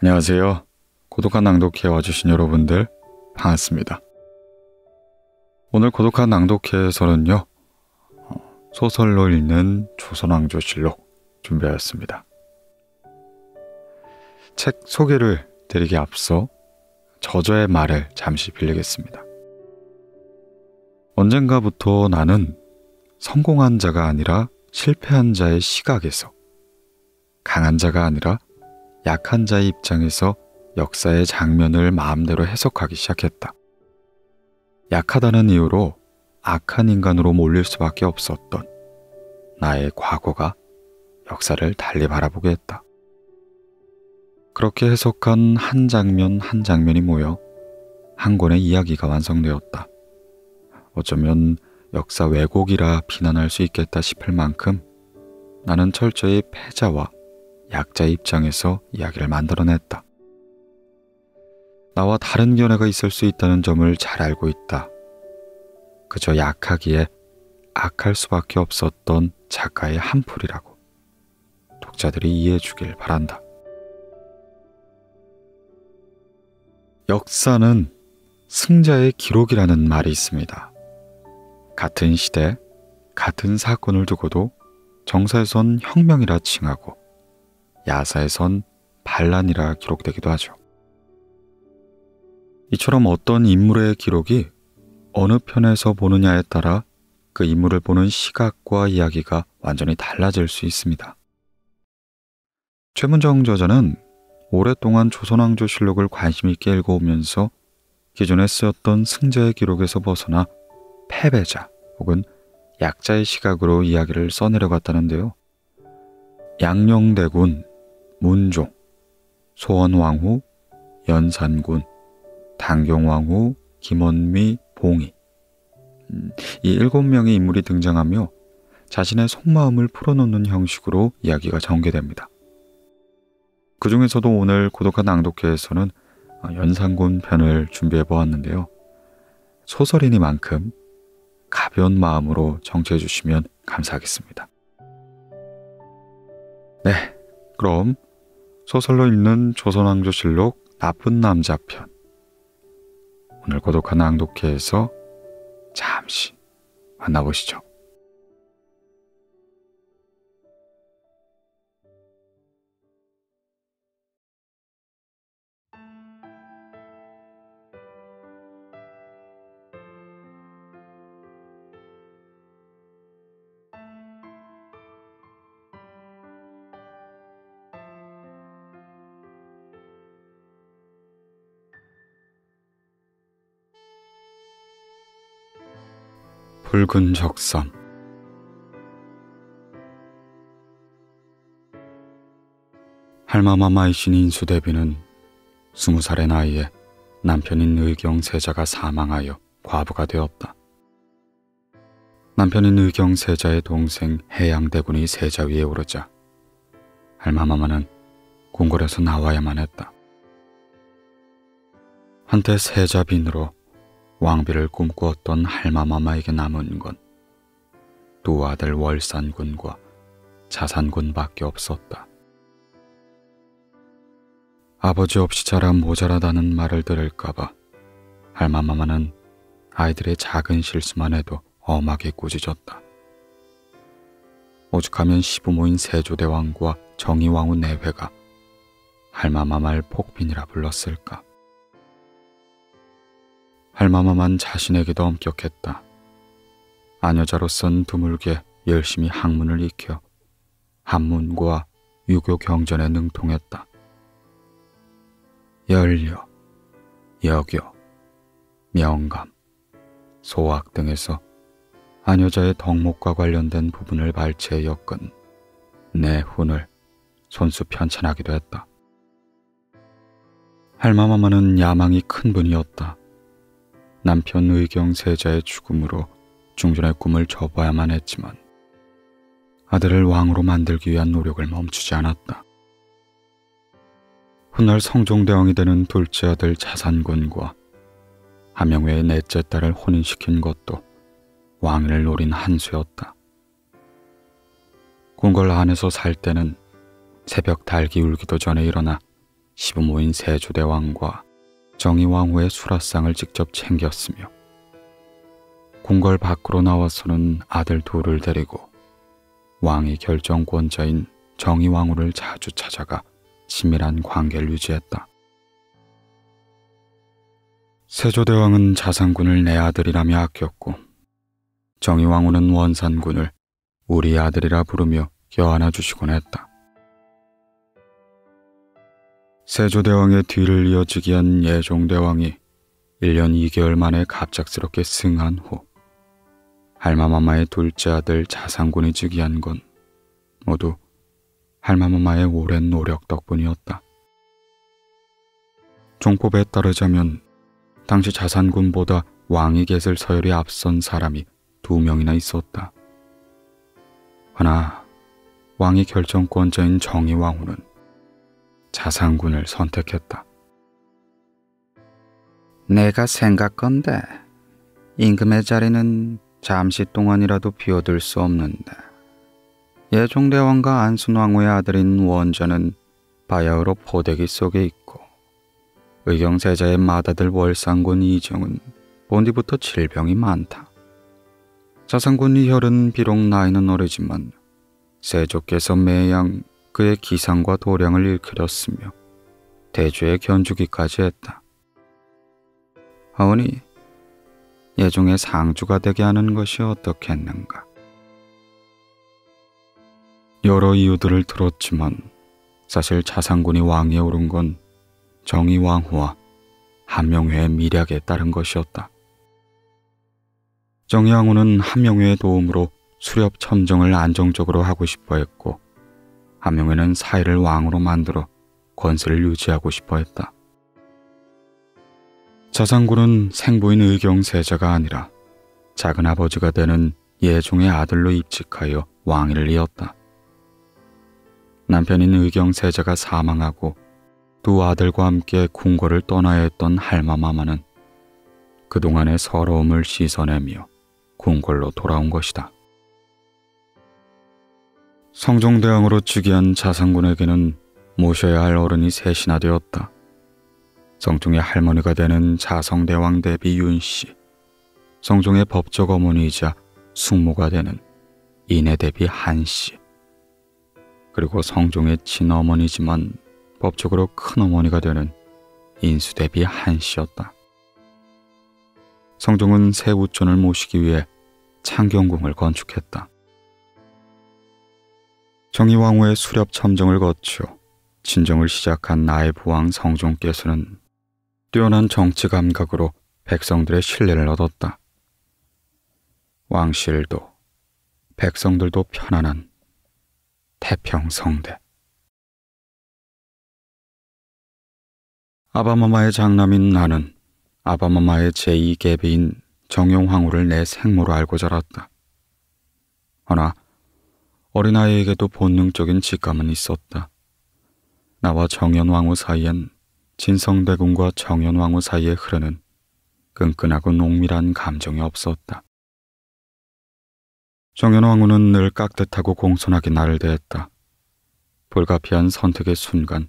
안녕하세요. 고독한 낭독회 와주신 여러분들 반갑습니다. 오늘 고독한 낭독회에서는요. 어, 소설로 읽는 조선왕조실록 준비하였습니다. 책 소개를 드리기 앞서 저자의 말을 잠시 빌리겠습니다. 언젠가부터 나는 성공한 자가 아니라 실패한 자의 시각에서 강한 자가 아니라 약한 자의 입장에서 역사의 장면을 마음대로 해석하기 시작했다. 약하다는 이유로 악한 인간으로 몰릴 수밖에 없었던 나의 과거가 역사를 달리 바라보게 했다. 그렇게 해석한 한 장면 한 장면이 모여 한 권의 이야기가 완성되었다. 어쩌면 역사 왜곡이라 비난할 수 있겠다 싶을 만큼 나는 철저히 패자와 약자 입장에서 이야기를 만들어냈다. 나와 다른 견해가 있을 수 있다는 점을 잘 알고 있다. 그저 약하기에 악할 수밖에 없었던 작가의 한풀이라고 독자들이 이해해 주길 바란다. 역사는 승자의 기록이라는 말이 있습니다. 같은 시대, 같은 사건을 두고도 정사에선 혁명이라 칭하고 야사에선 반란이라 기록되기도 하죠. 이처럼 어떤 인물의 기록이 어느 편에서 보느냐에 따라 그 인물을 보는 시각과 이야기가 완전히 달라질 수 있습니다. 최문정 저자는 오랫동안 조선왕조실록을 관심 있게 읽어오면서 기존에 쓰였던 승자의 기록에서 벗어나 패배자 혹은 약자의 시각으로 이야기를 써내려갔다는데요. 양녕대군, 문종, 소원왕후, 연산군, 당경왕후, 김원미, 봉희이 음, 일곱 명의 인물이 등장하며 자신의 속마음을 풀어놓는 형식으로 이야기가 전개됩니다. 그 중에서도 오늘 고독한 낭독회에서는 어, 연산군 편을 준비해 보았는데요. 소설이니만큼 가벼운 마음으로 정체해 주시면 감사하겠습니다. 네, 그럼 소설로 읽는 조선왕조실록 나쁜 남자 편 오늘 고독한 낭독회에서 잠시 만나보시죠. 붉은 적삼 할마마마이신 인수대비는 스무 살의 나이에 남편인 의경세자가 사망하여 과부가 되었다. 남편인 의경세자의 동생 해양대군이 세자 위에 오르자 할마마마는 궁궐에서 나와야만 했다. 한때 세자빈으로 왕비를 꿈꾸었던 할마마마에게 남은 건 두 아들 월산군과 자산군밖에 없었다. 아버지 없이 자라 모자라다는 말을 들을까봐 할마마마는 아이들의 작은 실수만 해도 엄하게 꾸짖었다. 오죽하면 시부모인 세조대왕과 정의왕후 내외가 할마마마를 폭빈이라 불렀을까. 할마마만 자신에게도 엄격했다. 아녀자로선 드물게 열심히 학문을 익혀 한문과 유교 경전에 능통했다. 열려, 여교, 명감, 소학 등에서 아녀자의 덕목과 관련된 부분을 발췌해 엮은 내 훈을 손수 편찬하기도 했다. 할마마마는 야망이 큰 분이었다. 남편 의경 세자의 죽음으로 중전의 꿈을 접어야만 했지만 아들을 왕으로 만들기 위한 노력을 멈추지 않았다. 훗날 성종대왕이 되는 둘째 아들 자산군과 함영회의 넷째 딸을 혼인시킨 것도 왕위를 노린 한 수였다. 궁궐 안에서 살 때는 새벽 달기 울기도 전에 일어나 시부모인 세조대왕과 정의왕후의 수라상을 직접 챙겼으며 궁궐 밖으로 나와서는 아들 둘을 데리고 왕의 결정권자인 정의왕후를 자주 찾아가 치밀한 관계를 유지했다. 세조대왕은 자산군을 내 아들이라며 아꼈고 정의왕후는 원산군을 우리 아들이라 부르며 껴안아 주시곤 했다. 세조대왕의 뒤를 이어지게한 예종대왕이 1년 2개월 만에 갑작스럽게 승한 후 할마마마의 둘째 아들 자상군이 즉위한 건 모두 할마마마의 오랜 노력 덕분이었다. 종법에 따르자면 당시 자산군보다 왕이 계슬 서열이 앞선 사람이 두 명이나 있었다. 하나왕이 결정권자인 정의왕후는 자상군을 선택했다. 내가 생각건데 임금의 자리는 잠시 동안이라도 비워둘 수 없는데 예종대왕과 안순왕후의 아들인 원전은 바야흐로 포대기 속에 있고 의경세자의 맏아들 월상군 이정은 본디부터 질병이 많다. 자상군 이혈은 비록 나이는 어리지만 세조께서 매양 그의 기상과 도량을 일으켰으며 대주에 견주기까지 했다. 하오니 예종의 상주가 되게 하는 것이 어떻겠는가. 여러 이유들을 들었지만 사실 자상군이 왕에 오른 건 정의 왕후와 한명회의 미략에 따른 것이었다. 정의 왕후는 한명회의 도움으로 수렵 첨정을 안정적으로 하고 싶어 했고 함용에는 사해를 왕으로 만들어 권세를 유지하고 싶어 했다. 자상군은 생부인 의경세자가 아니라 작은아버지가 되는 예종의 아들로 입직하여 왕위를 이었다. 남편인 의경세자가 사망하고 두 아들과 함께 궁궐을 떠나야 했던 할마마마는 그동안의 서러움을 씻어내며 궁궐로 돌아온 것이다. 성종대왕으로 즉위한 자상군에게는 모셔야 할 어른이 셋이나 되었다. 성종의 할머니가 되는 자성대왕 대비 윤씨, 성종의 법적 어머니이자 숙모가 되는 이내 대비 한씨, 그리고 성종의 친어머니지만 법적으로 큰어머니가 되는 인수 대비 한씨였다. 성종은 새 우촌을 모시기 위해 창경궁을 건축했다. 정의왕후의 수렵 참정을 거쳐 진정을 시작한 나의부왕 성종께서는 뛰어난 정치 감각으로 백성들의 신뢰를 얻었다. 왕실도 백성들도 편안한 태평성대. 아바마마의 장남인 나는 아바마마의 제2계비인 정용황후를 내 생모로 알고 자랐다. 허나 어린아이에게도 본능적인 직감은 있었다. 나와 정연왕후 사이엔 진성대군과 정연왕후 사이에 흐르는 끈끈하고 농밀한 감정이 없었다. 정연왕후는 늘 깍듯하고 공손하게 나를 대했다. 불가피한 선택의 순간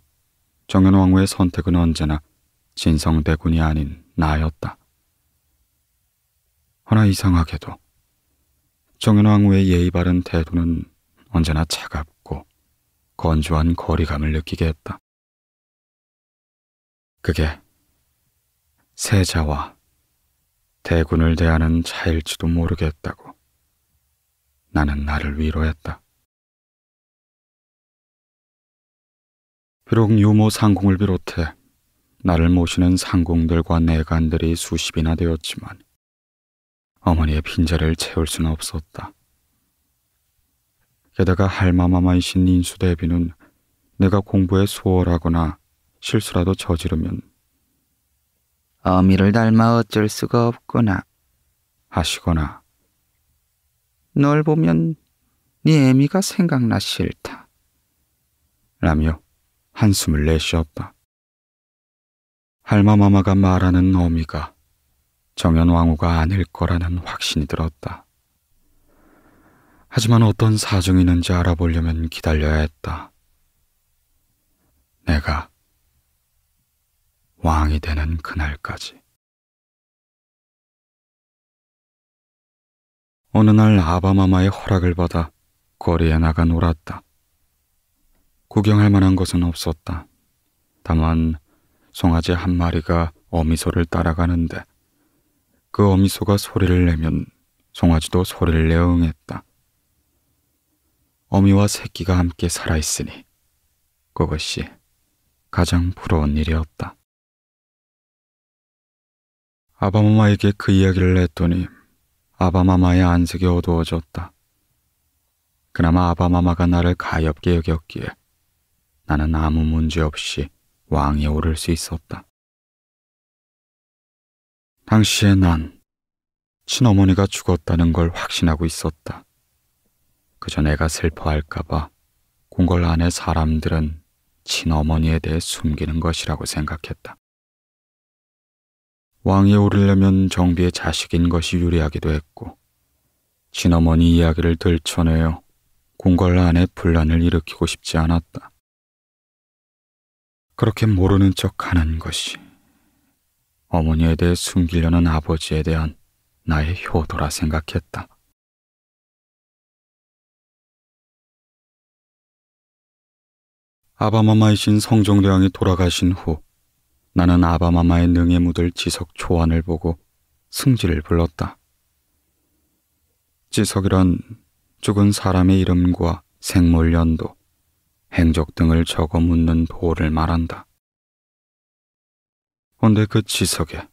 정연왕후의 선택은 언제나 진성대군이 아닌 나였다. 허나 이상하게도 정연왕후의 예의 바른 태도는 언제나 차갑고 건조한 거리감을 느끼게 했다. 그게 세자와 대군을 대하는 차일지도 모르겠다고 나는 나를 위로했다. 비록 유모 상공을 비롯해 나를 모시는 상공들과 내관들이 수십이나 되었지만 어머니의 빈자를 채울 수는 없었다. 게다가 할마마마이신 인수대비는 내가 공부에 소홀하거나 실수라도 저지르면 어미를 닮아 어쩔 수가 없구나 하시거나 널 보면 네 애미가 생각나 싫다 라며 한숨을 내쉬었다. 할마마마가 말하는 어미가 정연왕후가 아닐 거라는 확신이 들었다. 하지만 어떤 사정이 있는지 알아보려면 기다려야 했다. 내가 왕이 되는 그날까지. 어느 날 아바마마의 허락을 받아 거리에 나가 놀았다. 구경할 만한 것은 없었다. 다만 송아지 한 마리가 어미소를 따라가는데 그 어미소가 소리를 내면 송아지도 소리를 내응했다. 어미와 새끼가 함께 살아있으니 그것이 가장 부러운 일이었다. 아바마마에게 그 이야기를 했더니 아바마마의 안색이 어두워졌다. 그나마 아바마마가 나를 가엾게 여겼기에 나는 아무 문제 없이 왕에 오를 수 있었다. 당시에 난 친어머니가 죽었다는 걸 확신하고 있었다. 그저 내가 슬퍼할까봐 궁궐 안에 사람들은 친어머니에 대해 숨기는 것이라고 생각했다. 왕에 오르려면 정비의 자식인 것이 유리하기도 했고 친어머니 이야기를 들춰내어 궁궐 안에 분란을 일으키고 싶지 않았다. 그렇게 모르는 척 하는 것이 어머니에 대해 숨기려는 아버지에 대한 나의 효도라 생각했다. 아바마마이신 성종대왕이 돌아가신 후 나는 아바마마의 능에 묻을 지석 초안을 보고 승지를 불렀다. 지석이란 죽은 사람의 이름과 생물 연도, 행적 등을 적어 묻는 도를 말한다. 그런데 그 지석에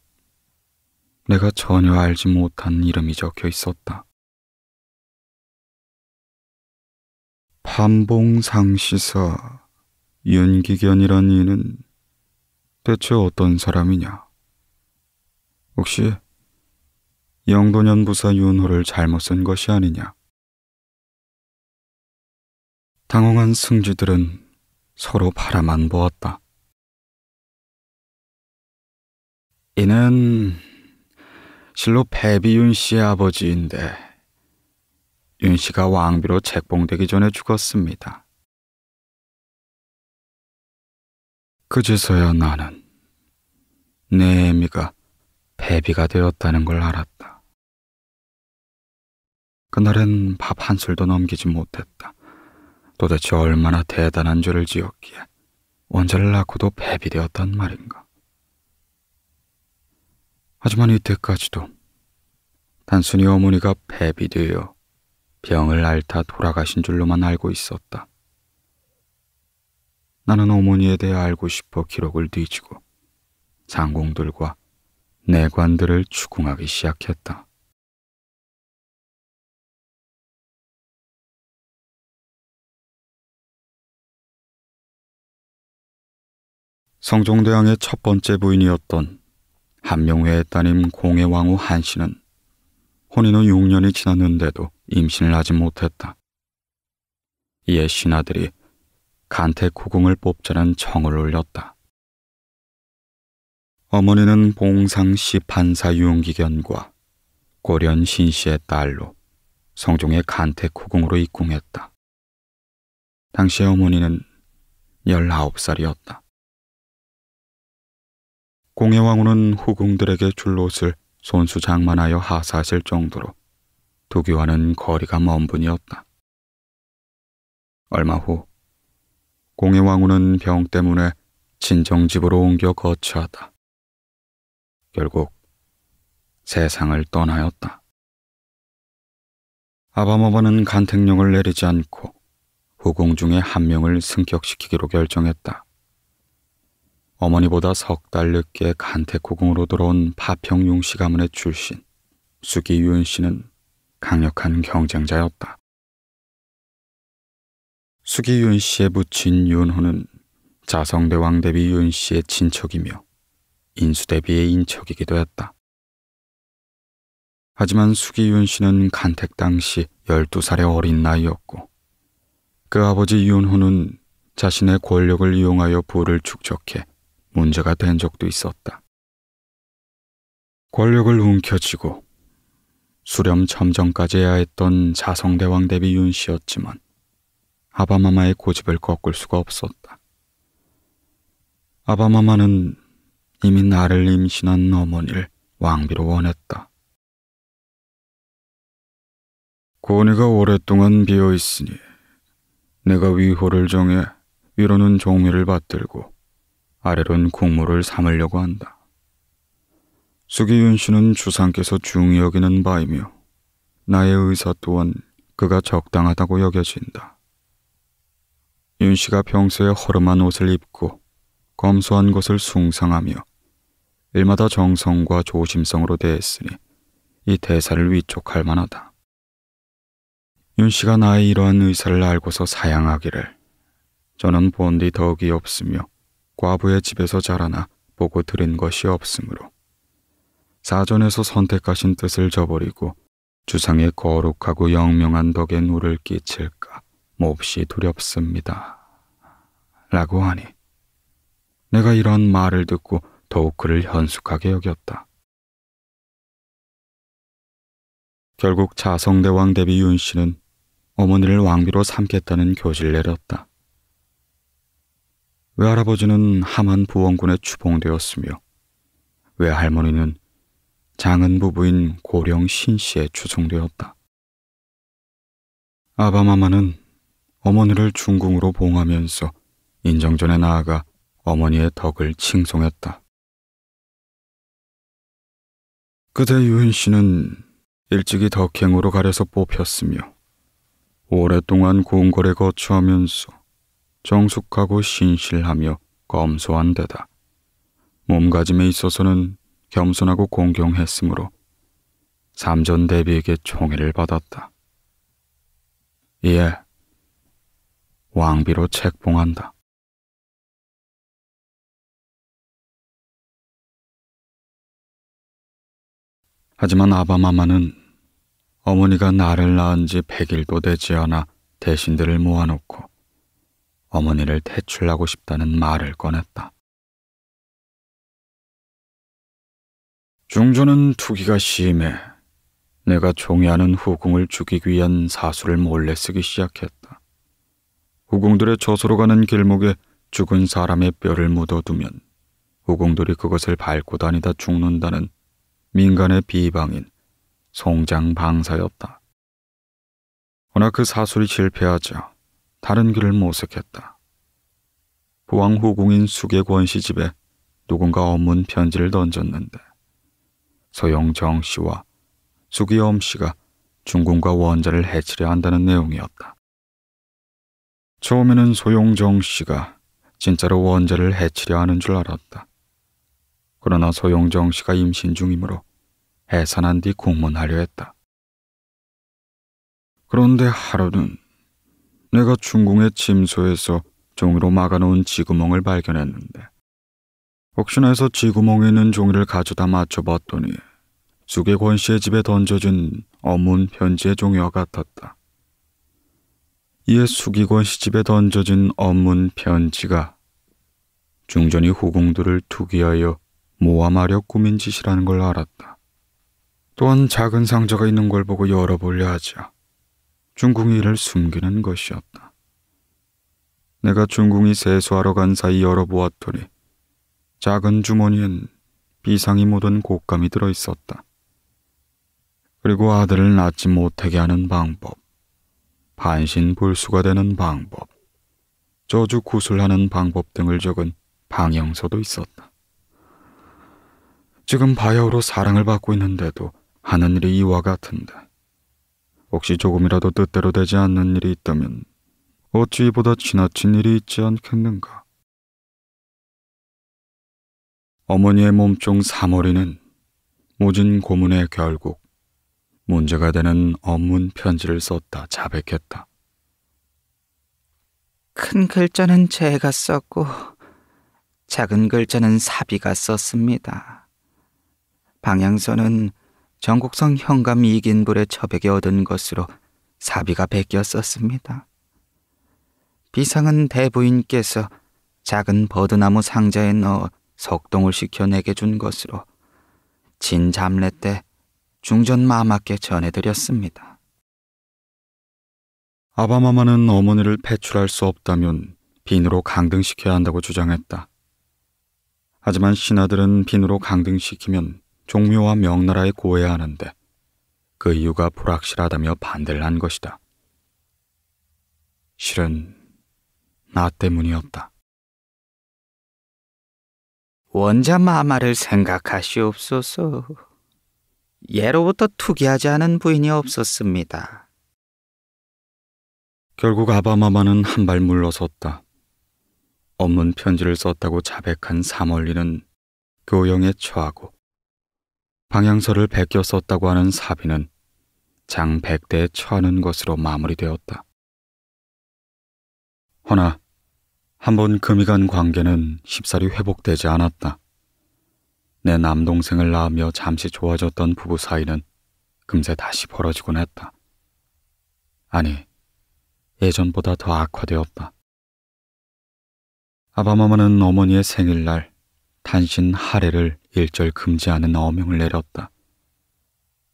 내가 전혀 알지 못한 이름이 적혀 있었다. 반봉상시사 윤기견이란 이는 대체 어떤 사람이냐? 혹시 영도년 부사 윤호를 잘못 쓴 것이 아니냐? 당황한 승지들은 서로 바라만 보았다. 이는 실로 배비윤 씨의 아버지인데 윤 씨가 왕비로 책봉되기 전에 죽었습니다. 그제서야 나는 내 애미가 배비가 되었다는 걸 알았다. 그날엔밥 한 술도 넘기지 못했다. 도대체 얼마나 대단한 죄를 지었기에 원자를 낳고도 배비 되었단 말인가. 하지만 이때까지도 단순히 어머니가 배비 되어 병을 앓다 돌아가신 줄로만 알고 있었다. 나는 어머니에 대해 알고 싶어 기록을 뒤지고 장공들과 내관들을 추궁하기 시작했다. 성종대왕의 첫 번째 부인이었던 한명회의 따님 공해왕후 한씨는 혼인 후 6년이 지났는데도 임신을 하지 못했다. 이에 신하들이 간택후궁을 뽑자는 청을 올렸다. 어머니는 봉상시 판사 윤기견과 고련 신씨의 딸로 성종의 간택후궁으로 입궁했다. 당시 어머니는 19살이었다. 공예왕후는 후궁들에게 줄 옷을 손수 장만하여 하사하실 정도로 두기와는 거리가 먼 분이었다. 얼마 후 공해왕후는 병 때문에 진정집으로 옮겨 거처하다. 결국 세상을 떠나였다. 아바모바는 간택령을 내리지 않고 후궁 중에 한 명을 승격시키기로 결정했다. 어머니보다 석 달 늦게 간택후궁으로 들어온 파평용 씨 가문의 출신 수기윤 씨는 강력한 경쟁자였다. 수기윤 씨의 부친 윤호는 자성대왕 대비 윤 씨의 친척이며 인수대비의 인척이기도 했다. 하지만 수기윤 씨는 간택 당시 12살의 어린 나이였고 그 아버지 윤호는 자신의 권력을 이용하여 부를 축적해 문제가 된 적도 있었다. 권력을 움켜쥐고 수렴 첨정까지 해야 했던 자성대왕 대비 윤 씨였지만 아바마마의 고집을 꺾을 수가 없었다. 아바마마는 이미 나를 임신한 어머니를 왕비로 원했다. 고니가 오랫동안 비어 있으니 내가 위호를 정해 위로는 종미를 받들고 아래로는국물을 삼으려고 한다. 수기윤 씨는 주상께서 중히 여기는 바이며 나의 의사 또한 그가 적당하다고 여겨진다. 윤 씨가 평소에 허름한 옷을 입고 검소한 것을 숭상하며 일마다 정성과 조심성으로 대했으니 이 대사를 위촉할 만하다. 윤 씨가 나의 이러한 의사를 알고서 사양하기를 저는 본 뒤 덕이 없으며 과부의 집에서 자라나 보고 들은 것이 없으므로 사전에서 선택하신 뜻을 저버리고 주상의 거룩하고 영명한 덕에 누를 끼칠까 몹시 두렵습니다. 라고 하니 내가 이런 말을 듣고 더욱 그를 현숙하게 여겼다. 결국 자성대왕 대비 윤 씨는 어머니를 왕비로 삼겠다는 교실 내렸다. 외할아버지는 함만 부원군에 추봉되었으며 외할머니는 장은 부부인 고령 신 씨에 추종되었다. 아바마마는 어머니를 중궁으로 봉하면서 인정전에 나아가 어머니의 덕을 칭송했다. 그대 유은 씨는 일찍이 덕행으로 가려서 뽑혔으며 오랫동안 궁궐에 거처하면서 정숙하고 신실하며 검소한 데다 몸가짐에 있어서는 겸손하고 공경했으므로 삼전 대비에게 총애를 받았다. 이에 왕비로 책봉한다. 하지만 아바마마는 어머니가 나를 낳은 지 100일도 되지 않아 대신들을 모아놓고 어머니를 퇴출하고 싶다는 말을 꺼냈다. 중조는 투기가 심해 내가 종이하는 후궁을 죽이기 위한 사수를 몰래 쓰기 시작했다. 우공들의 저소로 가는 길목에 죽은 사람의 뼈를 묻어두면 우공들이 그것을 밟고 다니다 죽는다는 민간의 비방인 송장방사였다. 그러나 그 사술이 실패하자 다른 길을 모색했다. 부왕 후궁인 수계 권씨 집에 누군가 어문 편지를 던졌는데 서영정 씨와 수기엄 씨가 중군과 원자를 해치려 한다는 내용이었다. 처음에는 소용정 씨가 진짜로 원재를 해치려 하는 줄 알았다. 그러나 소용정 씨가 임신 중이므로 해산한 뒤 공문하려 했다. 그런데 하루는 내가 중궁의 침소에서 종이로 막아놓은 지구멍을 발견했는데 혹시나 해서 지구멍에 있는 종이를 가져다 맞춰봤더니 수계권 씨의 집에 던져진 어문 편지의 종이와 같았다. 이에 수기권 시집에 던져진 엄문 편지가 중전이 후궁들을 투기하여 모함하려 꾸민 짓이라는 걸 알았다. 또한 작은 상자가 있는 걸 보고 열어보려 하자 중궁이를 숨기는 것이었다. 내가 중궁이 세수하러 간 사이 열어보았더니 작은 주머니엔 비상이 묻은 곶감이 들어있었다. 그리고 아들을 낳지 못하게 하는 방법. 반신불수가 되는 방법, 저주 구슬하는 방법 등을 적은 방영서도 있었다. 지금 바야흐로 사랑을 받고 있는데도 하는 일이 이와 같은데 혹시 조금이라도 뜻대로 되지 않는 일이 있다면 어찌 보다 지나친 일이 있지 않겠는가? 어머니의 몸종 사머리는 모진 고문에 결국 문제가 되는 업문 편지를 썼다 자백했다. 큰 글자는 제가 썼고 작은 글자는 사비가 썼습니다. 방향선은 전국성 현감 이긴불의 처백에 얻은 것으로 사비가 베껴 썼습니다. 비상은 대부인께서 작은 버드나무 상자에 넣어 석동을 시켜 내게 준 것으로 진잠례 때 중전 마마께 전해드렸습니다. 아바마마는 어머니를 배출할 수 없다면 빈으로 강등시켜야 한다고 주장했다. 하지만 신하들은 빈으로 강등시키면 종묘와 명나라에 고해야 하는데 그 이유가 불확실하다며 반대를 한 것이다. 실은 나 때문이었다. 원자 마마를 생각하시옵소서. 예로부터 투기하지 않은 부인이 없었습니다. 결국 아바마마는 한 발 물러섰다. 없는 편지를 썼다고 자백한 사멀리는 교영에 처하고 방향서를 베껴 썼다고 하는 사비는 장1대에 처하는 것으로 마무리되었다. 허나 한번 금이 간 관계는 쉽사리 회복되지 않았다. 내 남동생을 낳으며 잠시 좋아졌던 부부 사이는 금세 다시 벌어지곤 했다. 아니, 예전보다 더 악화되었다. 아바마마는 어머니의 생일날 단신 하례를 일절 금지하는 어명을 내렸다.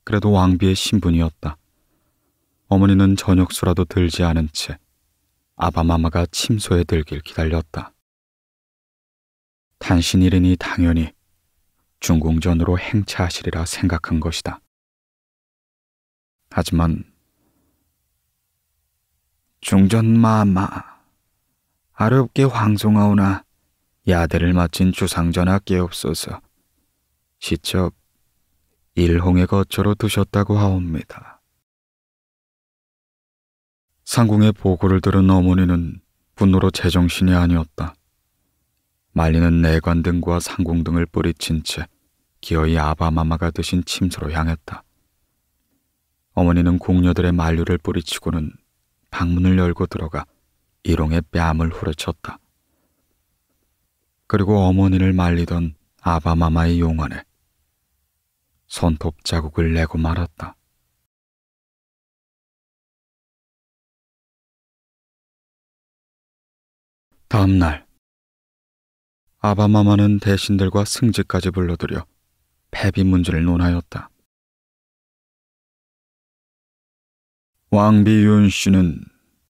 그래도 왕비의 신분이었다. 어머니는 저녁수라도 들지 않은 채 아바마마가 침소에 들길 기다렸다. 단신일이니 당연히 중궁전으로 행차하시리라 생각한 것이다. 하지만 중전마마 아렵게 황송하오나 야대를 마친 주상전하 깨옵소서 시첩 일홍의 거처로 두셨다고 하옵니다. 상궁의 보고를 들은 어머니는 분노로 제정신이 아니었다. 말리는 내관 등과 상궁 등을 뿌리친 채 기어이 아바마마가 드신 침소로 향했다. 어머니는 공녀들의 만류를 뿌리치고는 방문을 열고 들어가 이롱의 뺨을 후려쳤다. 그리고 어머니를 말리던 아바마마의 용언에 손톱 자국을 내고 말았다. 다음날 아바마마는 대신들과 승지까지 불러들여 패비 문제를 논하였다. 왕비윤 씨는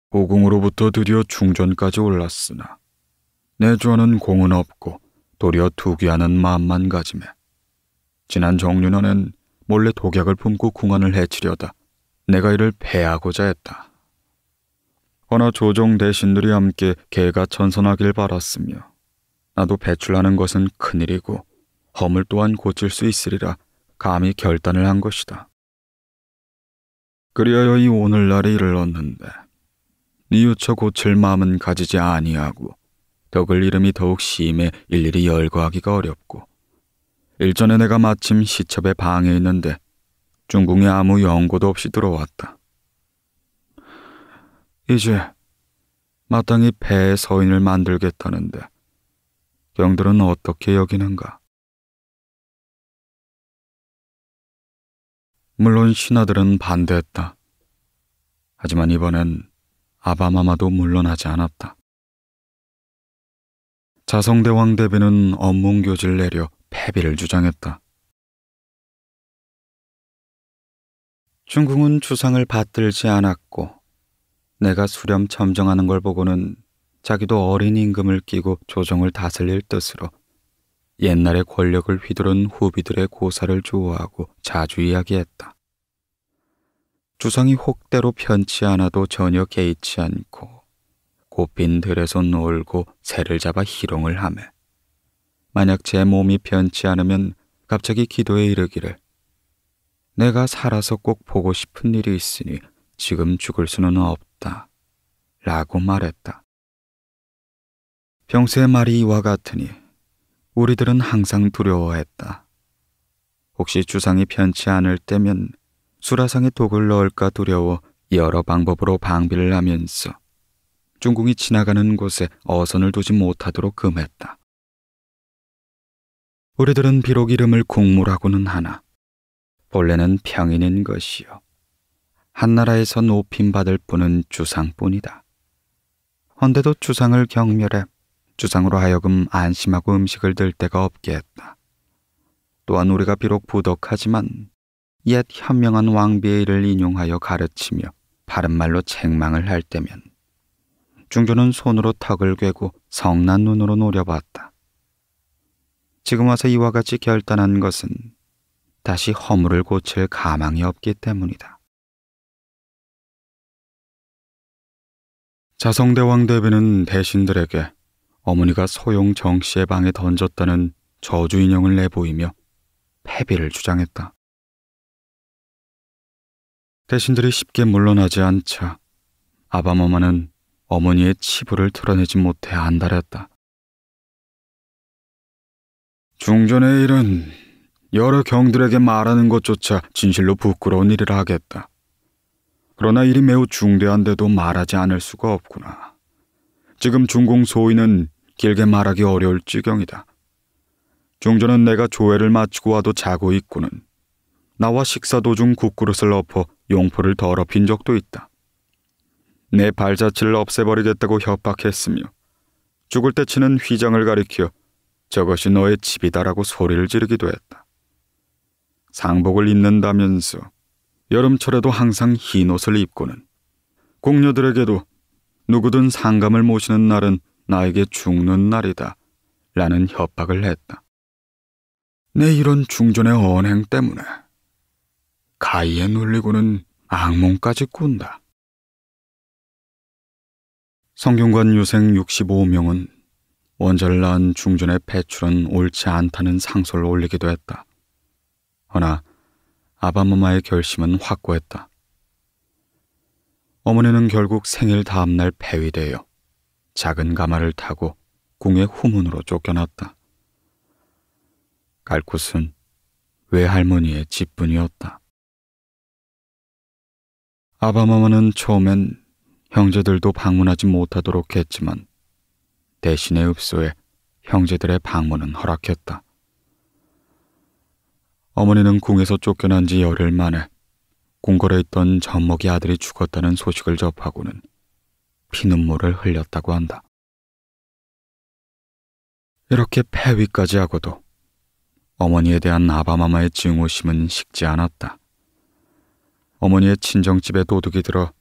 고궁으로부터 드디어 중전까지 올랐으나 내주하는 공은 없고 도리어 투기하는 마음만 가짐해 지난 정윤원은 몰래 독약을 품고 궁안을 해치려다 내가 이를 패하고자 했다. 허나 조정 대신들이 함께 개가 천선하길 바랐으며 나도 배출하는 것은 큰일이고 허물 또한 고칠 수 있으리라 감히 결단을 한 것이다. 그리하여 이 오늘날에 이르렀는데 니유처 고칠 마음은 가지지 아니하고 덕을 이름이 더욱 심해 일일이 열거하기가 어렵고 일전에 내가 마침 시첩에 방에 있는데 중궁에 아무 연고도 없이 들어왔다. 이제 마땅히 배의 서인을 만들겠다는데 경들은 어떻게 여기는가? 물론 신하들은 반대했다. 하지만 이번엔 아바마마도 물러나지 않았다. 자성대왕 대비는 업문교질 내려 패비를 주장했다. 중궁은 주상을 받들지 않았고 내가 수렴 점정하는 걸 보고는 자기도 어린 임금을 끼고 조정을 다스릴 뜻으로 옛날에 권력을 휘두른 후비들의 고사를 조화하고 자주 이야기했다. 주상이 혹대로 편치 않아도 전혀 개의치 않고 고핀 들에서 놀고 새를 잡아 희롱을 하며 만약 제 몸이 편치 않으면 갑자기 기도에 이르기를 내가 살아서 꼭 보고 싶은 일이 있으니 지금 죽을 수는 없다 라고 말했다. 병세 말이 이와 같으니 우리들은 항상 두려워했다. 혹시 주상이 편치 않을 때면 수라상에 독을 넣을까 두려워 여러 방법으로 방비를 하면서 중궁이 지나가는 곳에 어선을 두지 못하도록 금했다. 우리들은 비록 이름을 국무라고는 하나 본래는 평인인 것이요. 한나라에서 높임받을 뿐은 주상뿐이다. 헌데도 주상을 경멸해 주상으로 하여금 안심하고 음식을 들때가 없게 했다. 또한 우리가 비록 부덕하지만 옛 현명한 왕비의 일을 인용하여 가르치며 바른 말로 책망을 할 때면 중조는 손으로 턱을 괴고 성난 눈으로 노려봤다. 지금 와서 이와 같이 결단한 것은 다시 허물을 고칠 가망이 없기 때문이다. 자성대왕 대비는 대신들에게 어머니가 소용 정 씨의 방에 던졌다는 저주 인형을 내보이며 패배를 주장했다. 대신들이 쉽게 물러나지 않자 아바마마는 어머니의 치부를 드러내지 못해 안달했다. 중전의 일은 여러 경들에게 말하는 것조차 진실로 부끄러운 일이라 하겠다. 그러나 일이 매우 중대한데도 말하지 않을 수가 없구나. 지금 중공 소위는 길게 말하기 어려울 지경이다. 종전은 내가 조회를 마치고 와도 자고 있고는 나와 식사 도중 국그릇을 엎어 용포를 더럽힌 적도 있다. 내 발자취를 없애버리겠다고 협박했으며 죽을 때 치는 휘장을 가리켜 저것이 너의 집이다라고 소리를 지르기도 했다. 상복을 입는다면서 여름철에도 항상 흰 옷을 입고는 공녀들에게도 누구든 상감을 모시는 날은 나에게 죽는 날이다. 라는 협박을 했다. 내 이런 중전의 언행 때문에 가이에 눌리고는 악몽까지 꾼다. 성균관 유생 65명은 원자를 낳은 중전의 배출은 옳지 않다는 상소를 올리기도 했다. 허나 아바마마의 결심은 확고했다. 어머니는 결국 생일 다음날 폐위되어 작은 가마를 타고 궁의 후문으로 쫓겨났다. 갈 곳은 외할머니의 집뿐이었다. 아바마마는 처음엔 형제들도 방문하지 못하도록 했지만 대신에 읍소에 형제들의 방문은 허락했다. 어머니는 궁에서 쫓겨난 지 열흘 만에 궁궐에 있던 젖먹이 아들이 죽었다는 소식을 접하고는 피눈물을 흘렸다고 한다. 이렇게 폐위까지 하고도 어머니에 대한 아바마마의 증오심은 식지 않았다. 어머니의 친정집에 도둑이 들어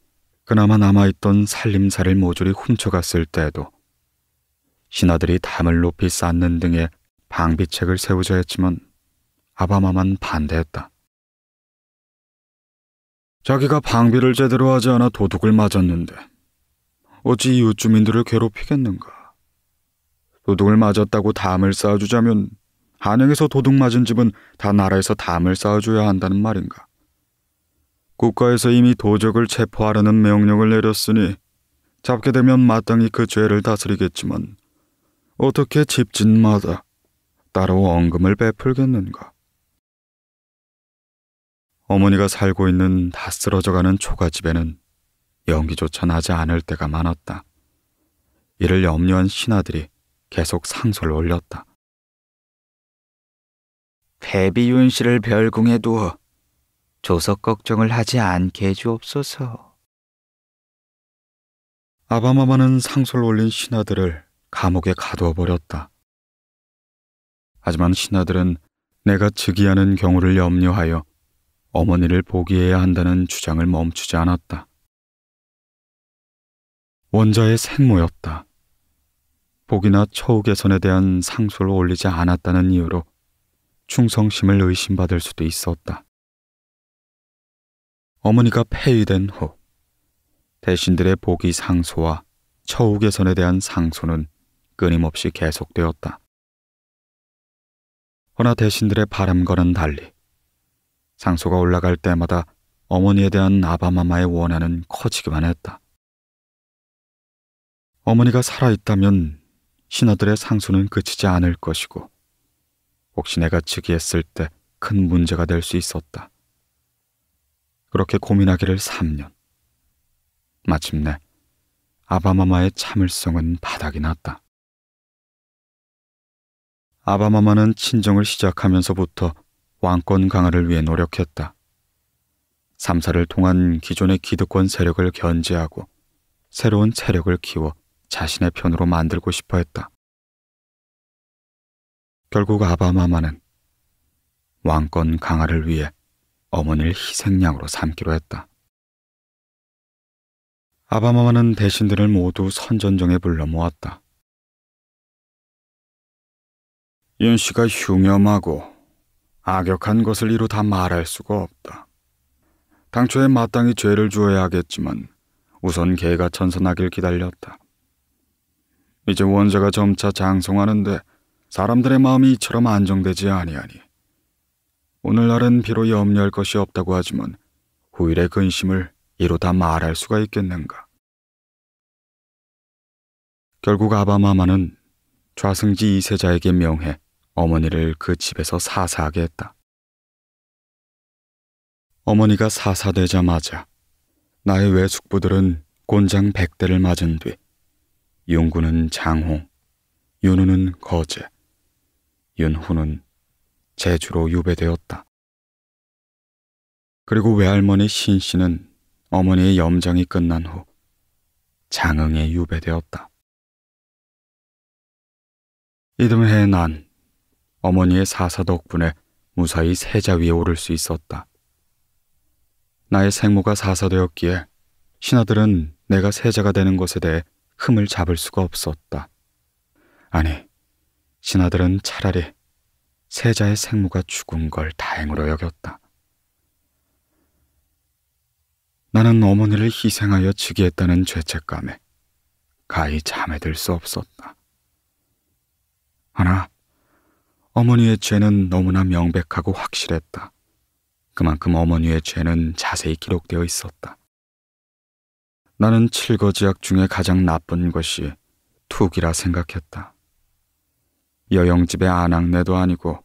그나마 남아있던 살림살을 모조리 훔쳐갔을 때에도 신하들이 담을 높이 쌓는 등의 방비책을 세우자 했지만 아바마만 반대했다. 자기가 방비를 제대로 하지 않아 도둑을 맞았는데 어찌 이웃 주민들을 괴롭히겠는가? 도둑을 맞았다고 담을 쌓아주자면 한양에서 도둑 맞은 집은 다 나라에서 담을 쌓아줘야 한다는 말인가? 국가에서 이미 도적을 체포하라는 명령을 내렸으니 잡게 되면 마땅히 그 죄를 다스리겠지만 어떻게 집진마다 따로 언금을 베풀겠는가? 어머니가 살고 있는 다 쓰러져가는 초가집에는 연기조차 나지 않을 때가 많았다. 이를 염려한 신하들이 계속 상소를 올렸다. 배비윤 씨를 별궁에 두어 조석 걱정을 하지 않게 해주옵소서. 아바마마는 상소를 올린 신하들을 감옥에 가두어 버렸다. 하지만 신하들은 내가 즉위하는 경우를 염려하여 어머니를 보기해야 한다는 주장을 멈추지 않았다. 원자의 생모였다. 복이나 처우 개선에 대한 상소를 올리지 않았다는 이유로 충성심을 의심받을 수도 있었다. 어머니가 폐위된 후 대신들의 복이 상소와 처우 개선에 대한 상소는 끊임없이 계속되었다. 허나 대신들의 바람과는 달리 상소가 올라갈 때마다 어머니에 대한 아바마마의 원하는 커지기만 했다. 어머니가 살아있다면 신하들의 상소는 그치지 않을 것이고 혹시 내가 즉위했을 때 큰 문제가 될 수 있었다. 그렇게 고민하기를 3년. 마침내 아바마마의 참을성은 바닥이 났다. 아바마마는 친정을 시작하면서부터 왕권 강화를 위해 노력했다. 3사를 통한 기존의 기득권 세력을 견제하고 새로운 세력을 키워 자신의 편으로 만들고 싶어 했다. 결국 아바마마는 왕권 강화를 위해 어머니를 희생양으로 삼기로 했다. 아바마마는 대신들을 모두 선전정에 불러 모았다. 윤씨가 흉염하고 악역한 것을 이루 다 말할 수가 없다. 당초에 마땅히 죄를 주어야 하겠지만 우선 개가 천선하길 기다렸다. 이제 원자가 점차 장성하는데 사람들의 마음이 이처럼 안정되지 아니하니 오늘날은 비로 염려할 것이 없다고 하지만 후일의 근심을 이로 다 말할 수가 있겠는가. 결국 아바마마는 좌승지 이세자에게 명해 어머니를 그 집에서 사사하게 했다. 어머니가 사사되자마자 나의 외숙부들은 곤장 백대를 맞은 뒤 윤구는장호 윤우는 거제, 윤후는 제주로 유배되었다. 그리고 외할머니 신씨는 어머니의 염장이 끝난 후 장흥에 유배되었다. 이듬해 난 어머니의 사사 덕분에 무사히 세자 위에 오를 수 있었다. 나의 생모가 사사되었기에 신하들은 내가 세자가 되는 것에 대해 흠을 잡을 수가 없었다. 아니, 신하들은 차라리 세자의 생모가 죽은 걸 다행으로 여겼다. 나는 어머니를 희생하여 즉위했다는 죄책감에 가히 잠에 들 수 없었다. 하나, 어머니의 죄는 너무나 명백하고 확실했다. 그만큼 어머니의 죄는 자세히 기록되어 있었다. 나는 칠거지약 중에 가장 나쁜 것이 투기라 생각했다. 여영집의 안악내도 아니고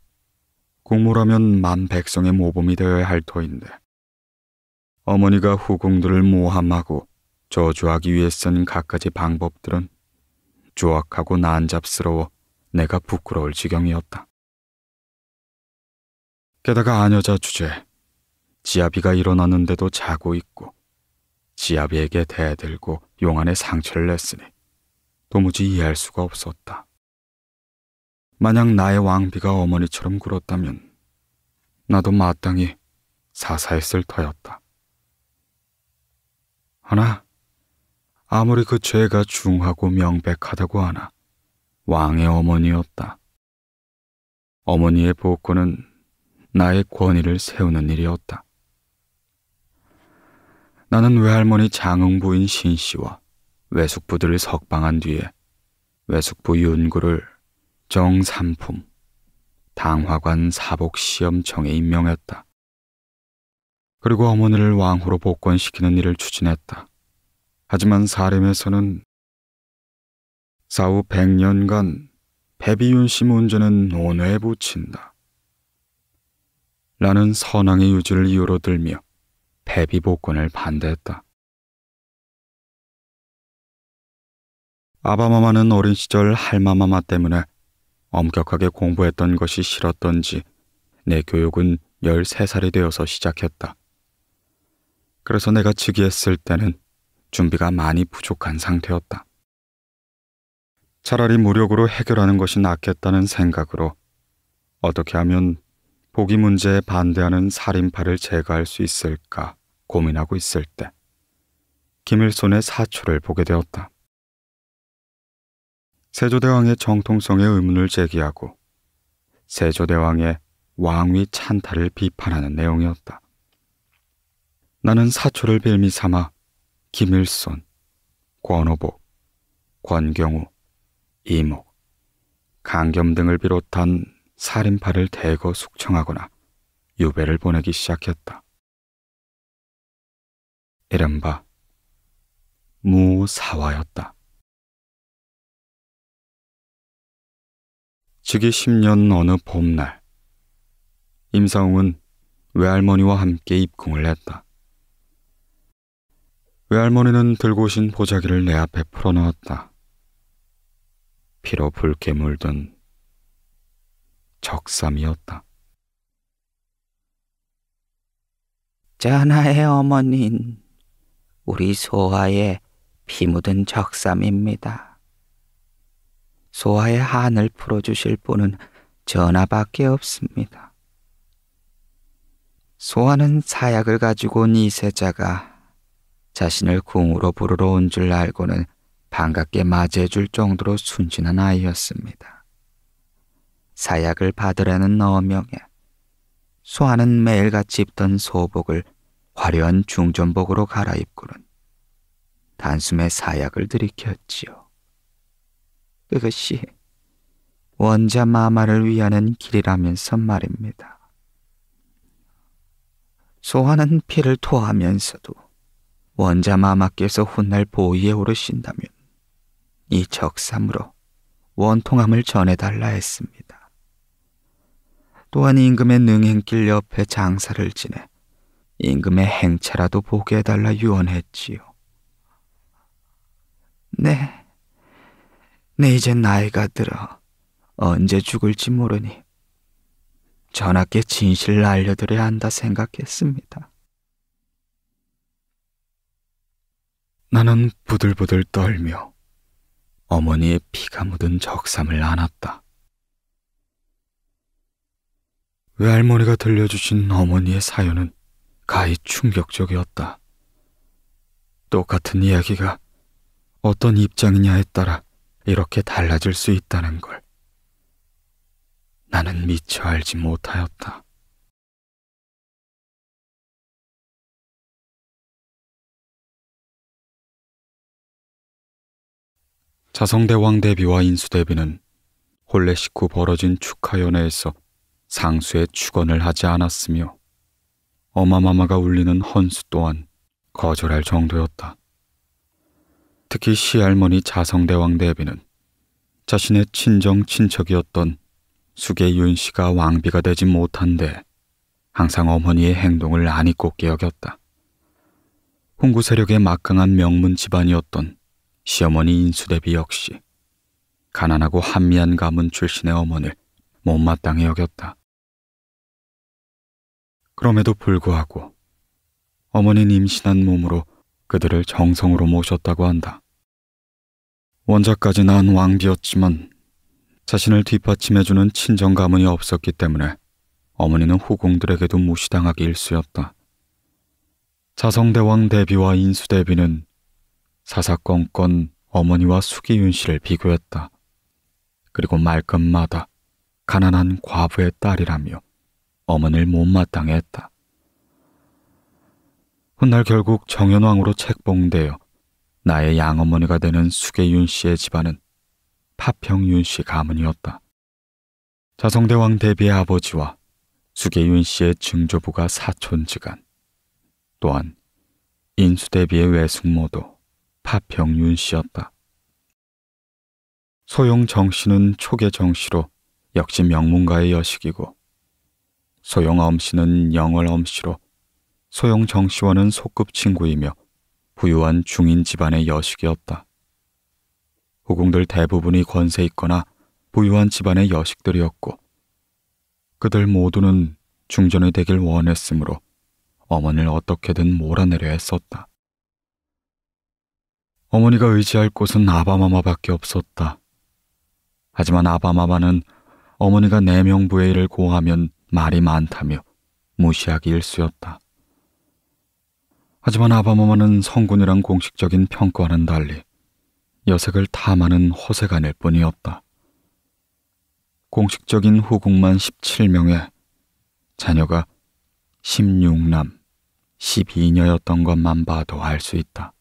공모라면 만 백성의 모범이 되어야 할 터인데 어머니가 후궁들을 모함하고 저주하기 위해 쓴 갖가지 방법들은 조악하고 난잡스러워 내가 부끄러울 지경이었다. 게다가 아녀자 주제, 지아비가 일어났는데도 자고 있고 지아비에게 대들고 용안에 상처를 냈으니 도무지 이해할 수가 없었다. 만약 나의 왕비가 어머니처럼 굴었다면 나도 마땅히 사사했을 터였다. 하나, 아무리 그 죄가 중하고 명백하다고 하나 왕의 어머니였다. 어머니의 복권은 나의 권위를 세우는 일이었다. 나는 외할머니 장흥부인 신씨와 외숙부들을 석방한 뒤에 외숙부 윤구를 정삼품 당화관 사복시험청에 임명했다. 그리고 어머니를 왕후로 복권시키는 일을 추진했다. 하지만 사림에서는 사후 100년간 배비윤 씨 문제는 논외에 붙인다. 라는 선왕의 유지를 이유로 들며 대비복권을 반대했다. 아바마마는 어린 시절 할마마마 때문에 엄격하게 공부했던 것이 싫었던지 내 교육은 13살이 되어서 시작했다. 그래서 내가 즉위했을 때는 준비가 많이 부족한 상태였다. 차라리 무력으로 해결하는 것이 낫겠다는 생각으로 어떻게 하면 보기 문제에 반대하는 살인파를 제거할 수 있을까 고민하고 있을 때 김일손의 사초를 보게 되었다. 세조대왕의 정통성의 의문을 제기하고 세조대왕의 왕위 찬탈을 비판하는 내용이었다. 나는 사초를 빌미 삼아 김일손, 권오복, 권경우, 이목, 강겸 등을 비롯한 살인파를 대거 숙청하거나 유배를 보내기 시작했다. 이른바 무사화였다. 즉위 10년 어느 봄날 임상웅은 외할머니와 함께 입궁을 했다. 외할머니는 들고 오신 보자기를 내 앞에 풀어놓았다. 피로 붉게 물든 적삼이었다. 전하의 어머닌 우리 소아의 피 묻은 적삼입니다. 소아의 한을 풀어주실 분은 전하밖에 없습니다. 소아는 사약을 가지고 온 이세자가 자신을 궁으로 부르러 온 줄 알고는 반갑게 맞이해줄 정도로 순진한 아이였습니다. 사약을 받으라는 어명에 소아는 매일같이 입던 소복을 화려한 중전복으로 갈아입고는 단숨에 사약을 들이켰지요. 그것이 원자 마마를 위하는 길이라면서 말입니다. 소환은 피를 토하면서도 원자 마마께서 훗날 보위에 오르신다면 이 적삼으로 원통함을 전해달라 했습니다. 또한 임금의 능행길 옆에 장사를 지내 임금의 행차라도 보게 해달라 유언했지요. 네, 네 이제 나이가 들어 언제 죽을지 모르니 전하께 진실을 알려드려야 한다 생각했습니다. 나는 부들부들 떨며 어머니의 피가 묻은 적삼을 안았다. 외할머니가 들려주신 어머니의 사연은 가히 충격적이었다. 똑같은 이야기가 어떤 입장이냐에 따라 이렇게 달라질 수 있다는 걸 나는 미처 알지 못하였다. 자성대왕 대비와 인수대비는 홀레 식후 벌어진 축하연회에서 상수의 축원을 하지 않았으며 어마마마가 울리는 헌수 또한 거절할 정도였다. 특히 시할머니 자성대왕 대비는 자신의 친정 친척이었던 수계윤 씨가 왕비가 되지 못한데 항상 어머니의 행동을 안이꼽게 여겼다. 홍구 세력의 막강한 명문 집안이었던 시어머니 인수대비 역시 가난하고 한미한 가문 출신의 어머니를 못마땅히 여겼다. 그럼에도 불구하고 어머니는 임신한 몸으로 그들을 정성으로 모셨다고 한다. 원작까지 난 왕비였지만 자신을 뒷받침해주는 친정 가문이 없었기 때문에 어머니는 후궁들에게도 무시당하기 일쑤였다. 자성대왕 대비와 인수대비는 사사건건 어머니와 수기윤 씨를 비교했다. 그리고 말끝마다 가난한 과부의 딸이라며 어머니를 못마땅해 했다. 훗날 결국 정현왕으로 책봉되어 나의 양어머니가 되는 수계윤 씨의 집안은 파평윤 씨 가문이었다. 자성대왕 대비의 아버지와 수계윤 씨의 증조부가 사촌지간 또한 인수대비의 외숙모도 파평윤 씨였다. 소용 정씨는 초계 정씨로 역시 명문가의 여식이고 소용엄씨는 영월엄씨로 소용정씨와는 소급친구이며 부유한 중인 집안의 여식이었다. 후궁들 대부분이 권세 있거나 부유한 집안의 여식들이었고 그들 모두는 중전이 되길 원했으므로 어머니를 어떻게든 몰아내려 했었다. 어머니가 의지할 곳은 아바마마밖에 없었다. 하지만 아바마마는 어머니가 내 네 명부의 일을 고하면 말이 많다며 무시하기 일쑤였다. 하지만 아바마마는 성군이랑 공식적인 평가와는 달리 여색을 탐하는 호색안일 뿐이었다. 공식적인 후궁만 17명에 자녀가 16남, 12녀였던 것만 봐도 알 수 있다.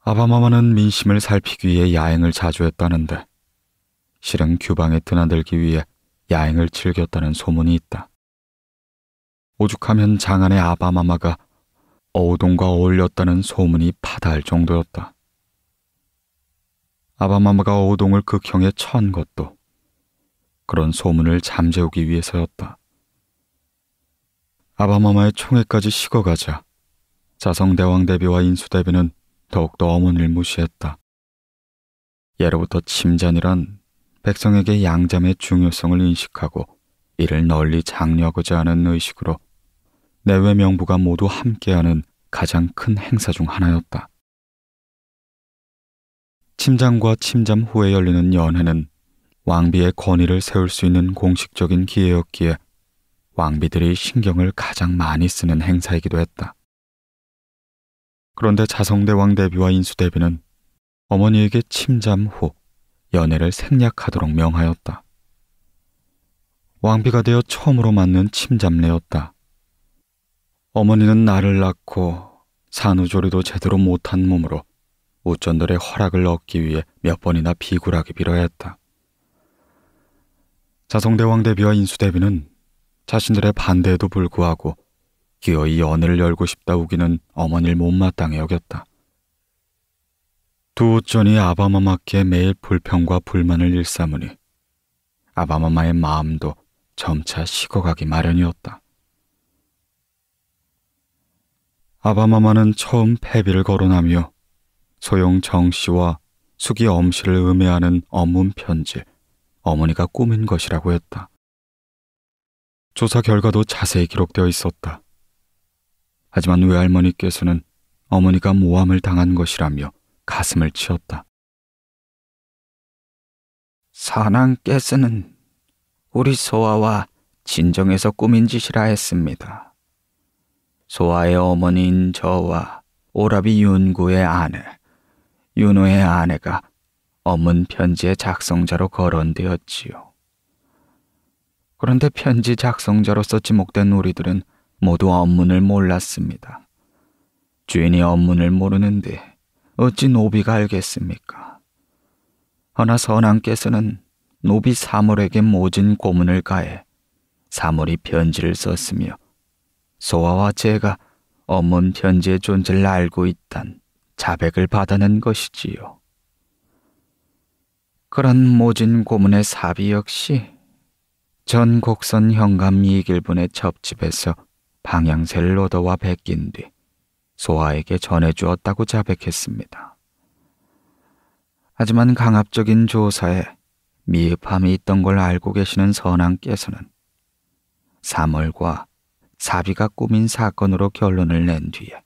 아바마마는 민심을 살피기 위해 야행을 자주 했다는데 실은 규방에 드나들기 위해 야행을 즐겼다는 소문이 있다. 오죽하면 장안의 아바마마가 어우동과 어울렸다는 소문이 파다할 정도였다. 아바마마가 어우동을 극형에 처한 것도 그런 소문을 잠재우기 위해서였다. 아바마마의 총회까지 식어가자 자성대왕 대비와 인수대비는 더욱더 어머니를 무시했다. 예로부터 침잔이란 백성에게 양잠의 중요성을 인식하고 이를 널리 장려하고자 하는 의식으로 내외 명부가 모두 함께하는 가장 큰 행사 중 하나였다. 침장과 침잠 후에 열리는 연회는 왕비의 권위를 세울 수 있는 공식적인 기회였기에 왕비들이 신경을 가장 많이 쓰는 행사이기도 했다. 그런데 자성대왕 대비와 인수대비는 어머니에게 침잠 후 연애를 생략하도록 명하였다. 왕비가 되어 처음으로 맞는 침잡내였다 어머니는 나를 낳고 산후조리도 제대로 못한 몸으로 우전들의 허락을 얻기 위해 몇 번이나 비굴하게 빌어야 했다. 자성대왕 대비와 인수대비는 자신들의 반대에도 불구하고 기어이 연을 열고 싶다 우기는 어머니를 못마땅해 여겼다. 두 옷전이 아바마마께 매일 불평과 불만을 일삼으니 아바마마의 마음도 점차 식어가기 마련이었다. 아바마마는 처음 패비를 거론하며 소용 정씨와 숙이 엄씨를 음해하는 어문 편지, 어머니가 꾸민 것이라고 했다. 조사 결과도 자세히 기록되어 있었다. 하지만 외할머니께서는 어머니가 모함을 당한 것이라며 가슴을 치웠다 사랑께서는 우리 소아와 진정에서 꾸민 짓이라 했습니다. 소아의 어머니인 저와 오라비 윤구의 아내, 윤호의 아내가 어문 편지의 작성자로 거론되었지요. 그런데 편지 작성자로서 지목된 우리들은 모두 업문을 몰랐습니다. 주인이 업문을 모르는데 어찌 노비가 알겠습니까? 허나 선왕께서는 노비 사물에게 모진 고문을 가해 사물이 편지를 썼으며 소아와 제가 어문 편지의 존재를 알고 있단 자백을 받아낸 것이지요. 그런 모진 고문의 사비 역시 전 곡선 현감 이길분의 첩집에서 방향새를 얻어와 베낀 뒤 소아에게 전해주었다고 자백했습니다. 하지만 강압적인 조사에 미흡함이 있던 걸 알고 계시는 선왕께서는 3월과 사비가 꾸민 사건으로 결론을 낸 뒤에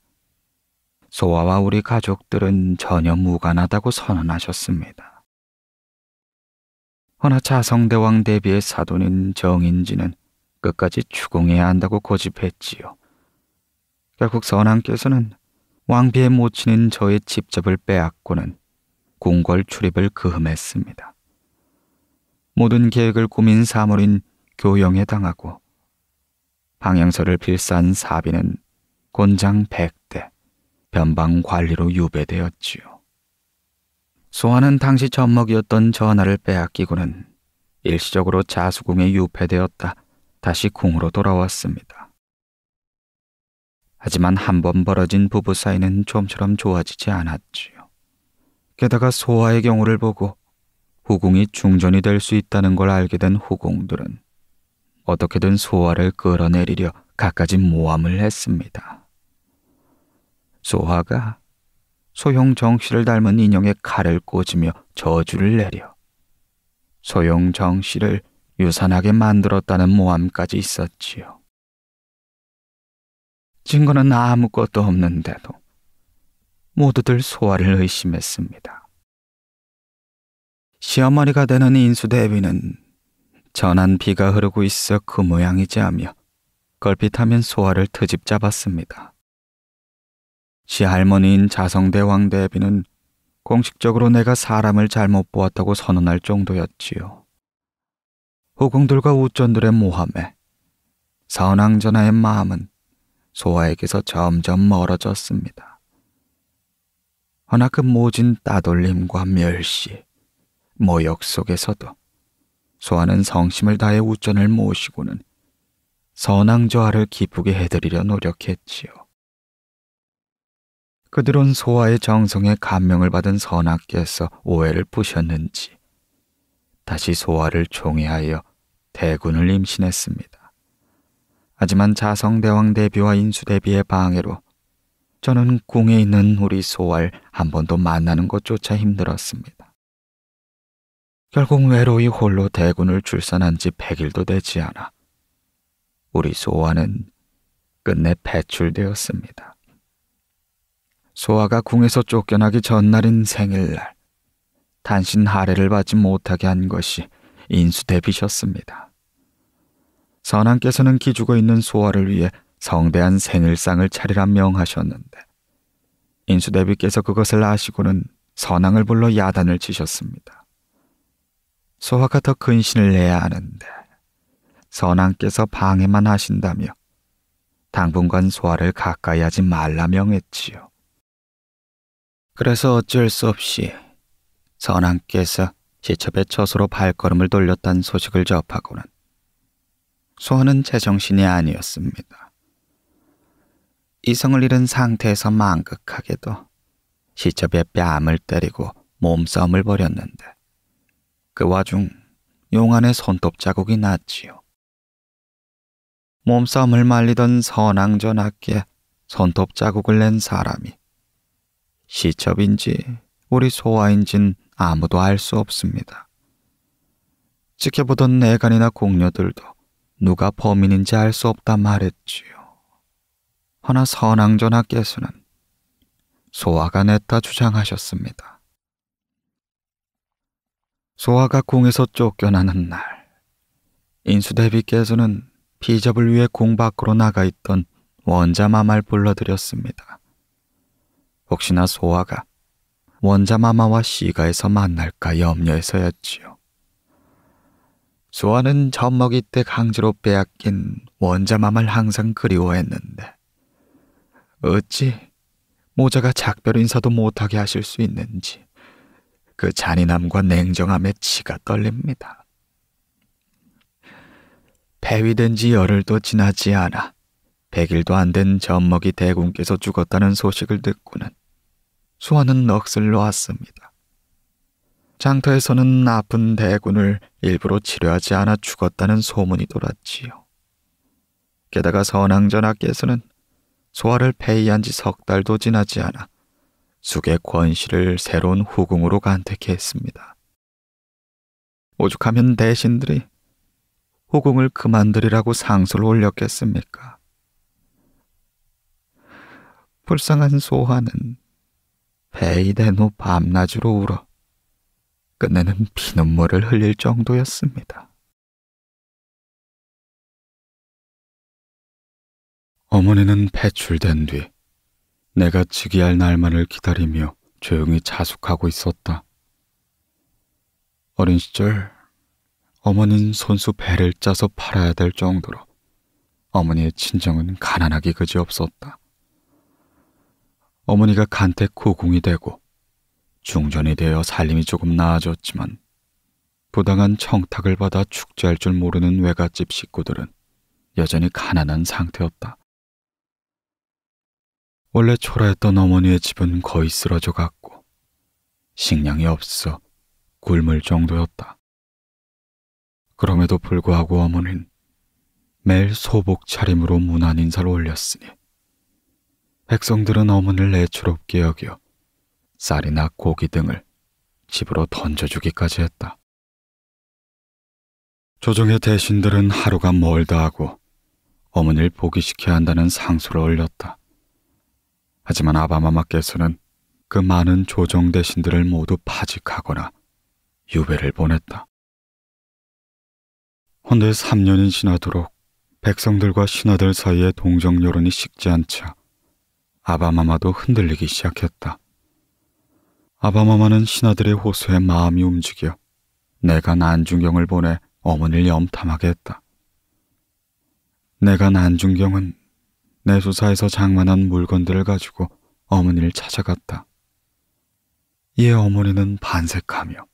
소아와 우리 가족들은 전혀 무관하다고 선언하셨습니다. 허나 자성대왕 대비의 사돈인 정인지는 끝까지 추궁해야 한다고 고집했지요. 결국 선왕께서는 왕비의 모친인 저의 집접을 빼앗고는 궁궐 출입을 그음했습니다. 모든 계획을 꾸민 사물인 교영에 당하고 방향서를 필싼 사비는 곤장 100대 변방 관리로 유배되었지요. 소환은 당시 젖먹이었던 전하를 빼앗기고는 일시적으로 자수궁에 유폐되었다 다시 궁으로 돌아왔습니다. 하지만 한 번 벌어진 부부 사이는 좀처럼 좋아지지 않았지요. 게다가 소아의 경우를 보고 후궁이 중전이 될 수 있다는 걸 알게 된 후궁들은 어떻게든 소아를 끌어내리려 갖가지 모함을 했습니다. 소아가 소형 정씨를 닮은 인형의 칼을 꽂으며 저주를 내려 소형 정씨를 유산하게 만들었다는 모함까지 있었지요. 증거는 아무것도 없는데도 모두들 소화를 의심했습니다. 시어머니가 되는 인수대비는 전한 비가 흐르고 있어 그 모양이지 하며 걸핏하면 소화를 트집 잡았습니다. 시할머니인 자성대 왕대비는 공식적으로 내가 사람을 잘못 보았다고 선언할 정도였지요. 후궁들과 우전들의 모함에 선왕전하의 마음은 소아에게서 점점 멀어졌습니다. 허나 그 모진 따돌림과 멸시, 모욕 속에서도 소아는 성심을 다해 우전을 모시고는 선왕저하를 기쁘게 해드리려 노력했지요. 그들은 소아의 정성에 감명을 받은 선악께서 오해를 부셨는지 다시 소아를 종애하여 대군을 임신했습니다. 하지만 자성대왕 대비와 인수대비의 방해로 저는 궁에 있는 우리 소알 한 번도 만나는 것조차 힘들었습니다. 결국 외로이 홀로 대군을 출산한 지 100일도 되지 않아 우리 소아는 끝내 배출되었습니다. 소아가 궁에서 쫓겨나기 전날인 생일날 단신 하례를 받지 못하게 한 것이 인수대비셨습니다. 선왕께서는 기죽어 있는 소화를 위해 성대한 생일상을 차리라 명하셨는데 인수대비께서 그것을 아시고는 선왕을 불러 야단을 치셨습니다. 소화가 더 근신을 해야 하는데 선왕께서 방해만 하신다며 당분간 소화를 가까이 하지 말라 명했지요. 그래서 어쩔 수 없이 선왕께서 시첩의 처소로 발걸음을 돌렸다는 소식을 접하고는 소원은 제 정신이 아니었습니다. 이성을 잃은 상태에서 망극하게도 시첩에 뺨을 때리고 몸싸움을 벌였는데 그 와중 용안의 손톱 자국이 났지요. 몸싸움을 말리던 선왕전 학께 손톱 자국을 낸 사람이 시첩인지 우리 소아인진 아무도 알 수 없습니다. 지켜보던 내간이나 공녀들도 누가 범인인지 알 수 없다 말했지요. 하나 선왕전하께서는 소화가 냈다 주장하셨습니다. 소화가 궁에서 쫓겨나는 날, 인수대비께서는 비접을 위해 궁 밖으로 나가 있던 원자마마를 불러들였습니다. 혹시나 소화가 원자마마와 시가에서 만날까 염려해서였지요. 수아는 젖먹이 때 강제로 빼앗긴 원자맘을 항상 그리워했는데 어찌 모자가 작별 인사도 못하게 하실 수 있는지 그 잔인함과 냉정함에 치가 떨립니다. 폐위된 지 열흘도 지나지 않아 백일도안 된 젖먹이 대군께서 죽었다는 소식을 듣고는 수아는 넋을 놓았습니다. 장터에서는 아픈 대군을 일부러 치료하지 않아 죽었다는 소문이 돌았지요. 게다가 선왕전하께서는 소화를폐의한지 석 달도 지나지 않아 숙의 권실을 새로운 후궁으로 간택했습니다. 오죽하면 대신들이 후궁을 그만두리라고 상소를 올렸겠습니까? 불쌍한 소화는 폐의된후 밤낮으로 울어 끝내는 피눈물을 흘릴 정도였습니다. 어머니는 배출된 뒤 내가 즉위할 날만을 기다리며 조용히 자숙하고 있었다. 어린 시절 어머니는 손수 배를 짜서 팔아야 될 정도로 어머니의 친정은 가난하기 그지없었다. 어머니가 간택 고궁이 되고 중전이 되어 살림이 조금 나아졌지만 부당한 청탁을 받아 축제할 줄 모르는 외갓집 식구들은 여전히 가난한 상태였다. 원래 초라했던 어머니의 집은 거의 쓰러져 갔고 식량이 없어 굶을 정도였다. 그럼에도 불구하고 어머니는 매일 소복 차림으로 문안 인사를 올렸으니 백성들은 어머니를 애처롭게 여겨 쌀이나 고기 등을 집으로 던져주기까지 했다. 조정의 대신들은 하루가 멀다 하고 어머니를 포기시켜야 한다는 상소를 올렸다. 하지만 아바마마께서는 그 많은 조정 대신들을 모두 파직하거나 유배를 보냈다. 헌데 3년이 지나도록 백성들과 신하들 사이의 동정 여론이 식지 않자 아바마마도 흔들리기 시작했다. 아바마마는 신하들의 호소에 마음이 움직여 내가 난중경을 보내 어머니를 염탐하게 했다. 내가 난중경은 내 수사에서 장만한 물건들을 가지고 어머니를 찾아갔다. 이에 어머니는 반색하며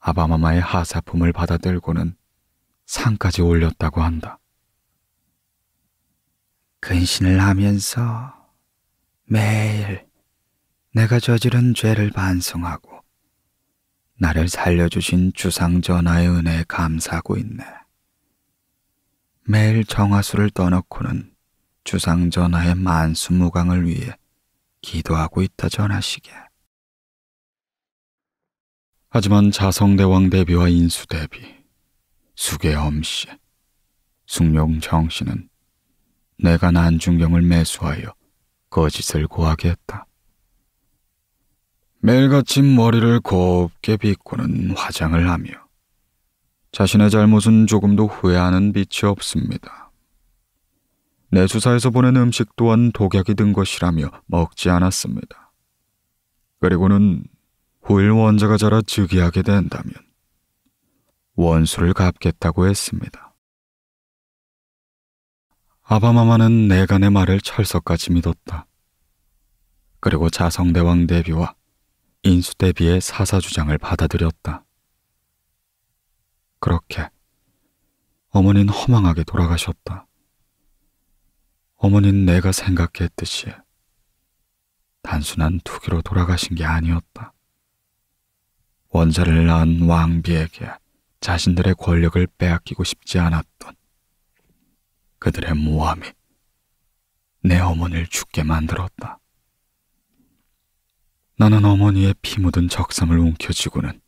아바마마의 하사품을 받아들고는 산까지 올렸다고 한다. 근신을 하면서 매일 내가 저지른 죄를 반성하고 나를 살려주신 주상 전하의 은혜에 감사하고 있네. 매일 정화수를 떠넣고는 주상 전하의 만수무강을 위해 기도하고 있다 전하시게. 하지만 자성대왕 대비와 인수대비, 수계엄씨, 숭룡정씨는 내가 난중경을 매수하여 거짓을 고하게 했다. 매일같이 머리를 곱게 빗고는 화장을 하며 자신의 잘못은 조금도 후회하는 빛이 없습니다. 내 주사에서 보낸 음식 또한 독약이 든 것이라며 먹지 않았습니다. 그리고는 후일 원자가 자라 즉위하게 된다면 원수를 갚겠다고 했습니다. 아바마마는 내간의 말을 철석같이 믿었다. 그리고 자성대왕 대비와 인수대비의 사사주장을 받아들였다. 그렇게 어머니는 허망하게 돌아가셨다. 어머니는 내가 생각했듯이 단순한 투기로 돌아가신 게 아니었다. 원자를 낳은 왕비에게 자신들의 권력을 빼앗기고 싶지 않았던 그들의 모함이 내 어머니를 죽게 만들었다. 나는 어머니의 피 묻은 적삼을 움켜쥐고는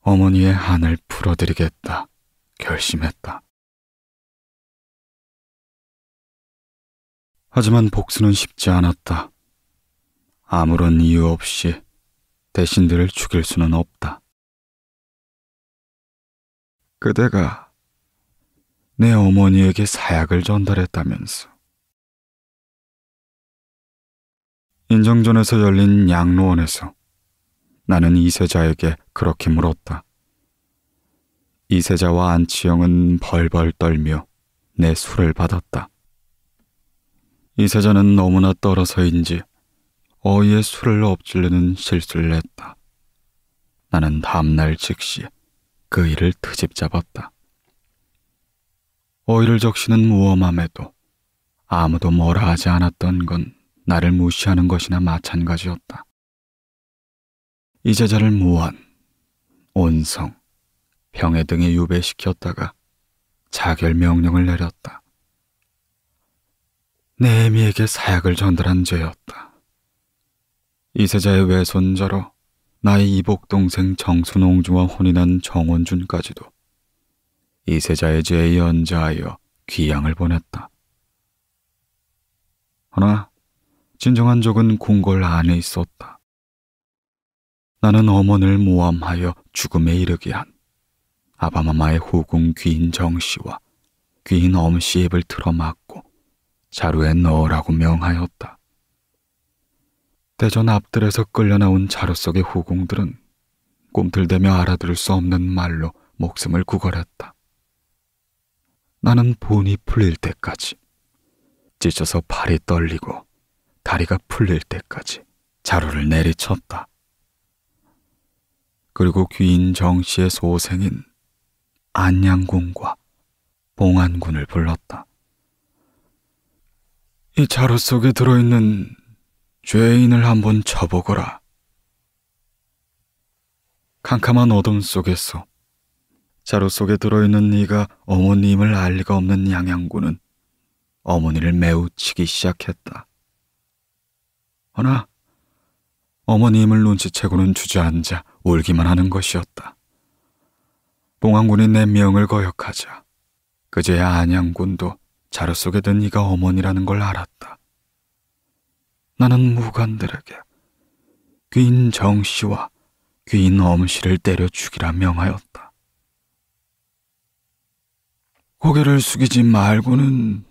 어머니의 한을 풀어드리겠다 결심했다. 하지만 복수는 쉽지 않았다. 아무런 이유 없이 대신들을 죽일 수는 없다. 그대가 내 어머니에게 사약을 전달했다면서 인정전에서 열린 양로원에서 나는 이세자에게 그렇게 물었다. 이세자와 안치영은 벌벌 떨며 내 술을 받았다. 이세자는 너무나 떨어서인지 어이에 술을 엎질르는 실수를 했다. 나는 다음날 즉시 그 일을 트집 잡았다. 어이를 적시는 무엄함에도 아무도 뭐라 하지 않았던 건 나를 무시하는 것이나 마찬가지였다. 이 제자를 무한, 온성, 병에 등에 유배시켰다가 자결 명령을 내렸다. 네미에게 사약을 전달한 죄였다. 이세자의 외손자로 나의 이복 동생 정순홍주와 혼인한 정원준까지도 이세자의 죄에 연자하여 귀양을 보냈다. 허나 진정한 적은 궁궐 안에 있었다. 나는 어머니를 모함하여 죽음에 이르게 한 아바마마의 후궁 귀인 정씨와 귀인 엄씨 입을 틀어막고 자루에 넣으라고 명하였다. 대전 앞뜰에서 끌려나온 자루 속의 후궁들은 꿈틀대며 알아들을 수 없는 말로 목숨을 구걸했다. 나는 본이 풀릴 때까지 찢어서 팔이 떨리고 다리가 풀릴 때까지 자루를 내리쳤다. 그리고 귀인 정 씨의 소생인 안양군과 봉안군을 불렀다. 이 자루 속에 들어있는 죄인을 한번 쳐보거라. 캄캄한 어둠 속에서 자루 속에 들어있는 네가 어머님을 알 리가 없는 양양군은 어머니를 매우 치기 시작했다. 허나 어머님을 눈치채고는 주저앉아 울기만 하는 것이었다. 봉황군이 내 명을 거역하자 그제야 안양군도 자루 속에 든 이가 어머니라는 걸 알았다. 나는 무관들에게 귀인 정씨와 귀인 엄씨를 때려 죽이라 명하였다. 고개를 숙이지 말고는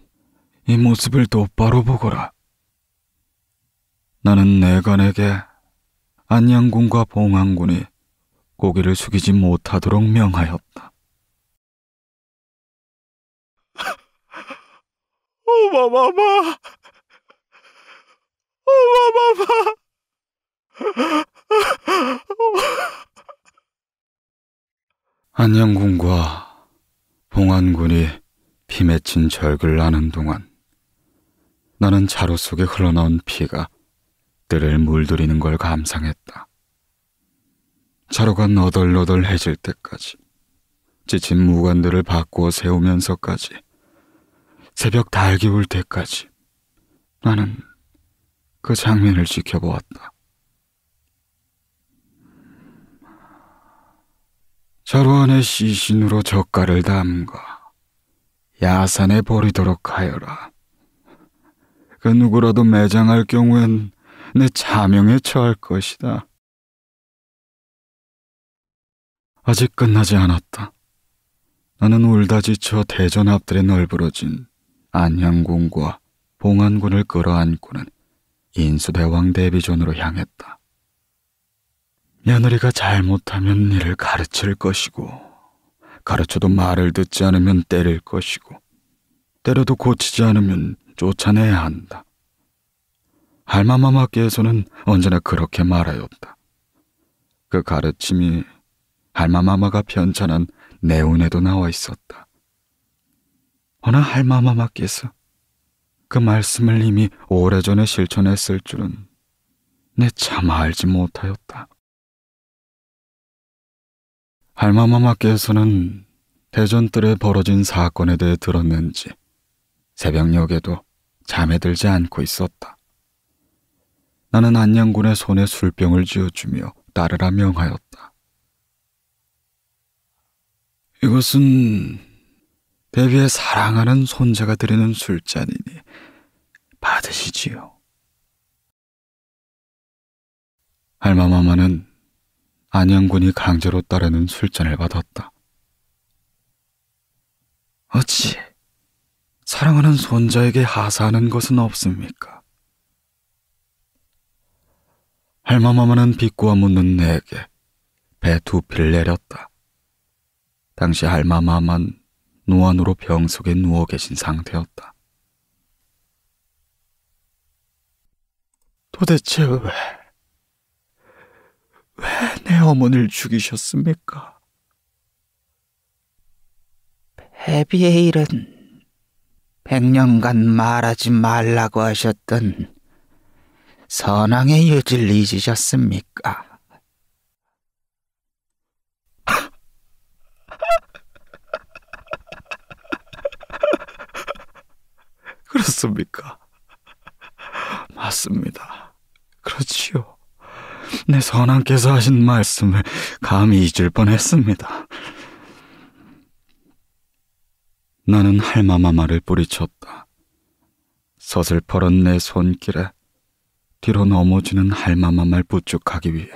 이 모습을 똑바로 보거라. 나는 내가 에게 안양군과 봉안군이 고개를 숙이지 못하도록 명하였다. 오마마마! 오마마마! 안양군과 봉안군이 피 맺힌 절을 나는 동안 나는 자루 속에 흘러나온 피가 그들을 물들이는 걸 감상했다. 차로가 너덜너덜해질 때까지 지친 무관들을 바꾸어 세우면서까지 새벽 달 기울 때까지 나는 그 장면을 지켜보았다. 절원의 시신으로 젓갈을 담가 야산에 버리도록 하여라. 그 누구라도 매장할 경우엔 내 자명에 처할 것이다. 아직 끝나지 않았다. 나는 울다 지쳐 대전 앞들에 널브러진 안양군과 봉안군을 끌어안고는 인수대왕 대비전으로 향했다. 며느리가 잘못하면 일을 가르칠 것이고 가르쳐도 말을 듣지 않으면 때릴 것이고 때려도 고치지 않으면 쫓아내야 한다. 할마마마께서는 언제나 그렇게 말하였다. 그 가르침이 할마마마가 편찬한 내운에도 나와 있었다. 허나 할마마마께서 그 말씀을 이미 오래전에 실천했을 줄은 내 차마 알지 못하였다. 할마마마께서는 대전뜰에 벌어진 사건에 대해 들었는지 새벽녘에도 잠에 들지 않고 있었다. 나는 안양군의 손에 술병을 쥐어주며 따르라 명하였다. 이것은 베비의 사랑하는 손자가 드리는 술잔이니 받으시지요. 할마마마는 안양군이 강제로 따르는 술잔을 받았다. 어찌 사랑하는 손자에게 하사하는 것은 없습니까? 할머마마는 비꼬아 묻는 내게 배 두피를 내렸다. 당시 할마마만 노안으로 병 속에 누워 계신 상태였다. 도대체 왜, 왜 내 어머니를 죽이셨습니까? 헤비에 일은 백년간 말하지 말라고 하셨던 선왕의 유질 잊으셨습니까? 그렇습니까? 맞습니다. 그렇지요. 내 선왕께서 하신 말씀을 감히 잊을 뻔했습니다. 나는 할마마마를 뿌리쳤다. 서슬퍼런 내 손길에 뒤로 넘어지는 할마마말 부축하기 위해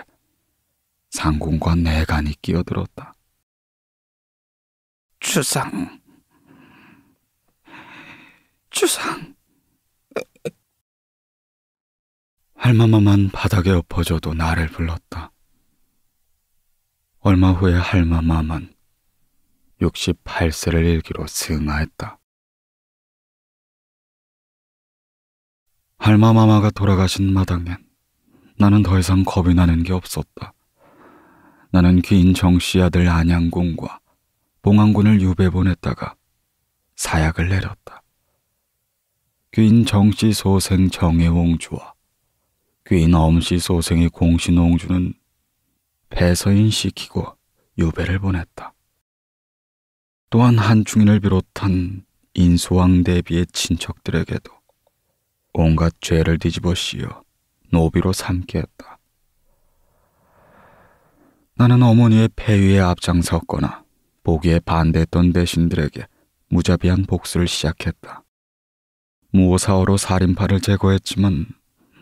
상공과 내간이 끼어들었다. 주상, 주상. 할마마만 바닥에 엎어져도 나를 불렀다. 얼마 후에 할마마만 68세를 일기로 승하했다. 할마마마가 돌아가신 마당엔 나는 더 이상 겁이 나는 게 없었다. 나는 귀인 정씨 아들 안양군과 봉안군을 유배 보냈다가 사약을 내렸다. 귀인 정씨 소생 정혜옹주와 귀인 엄씨 소생의 공신옹주는 배서인 시키고 유배를 보냈다. 또한 한중인을 비롯한 인수왕 대비의 친척들에게도 온갖 죄를 뒤집어 씌어 노비로 삼게 했다. 나는 어머니의 폐위에 앞장섰거나 보기에 반대했던 대신들에게 무자비한 복수를 시작했다. 무오사오로 살인파를 제거했지만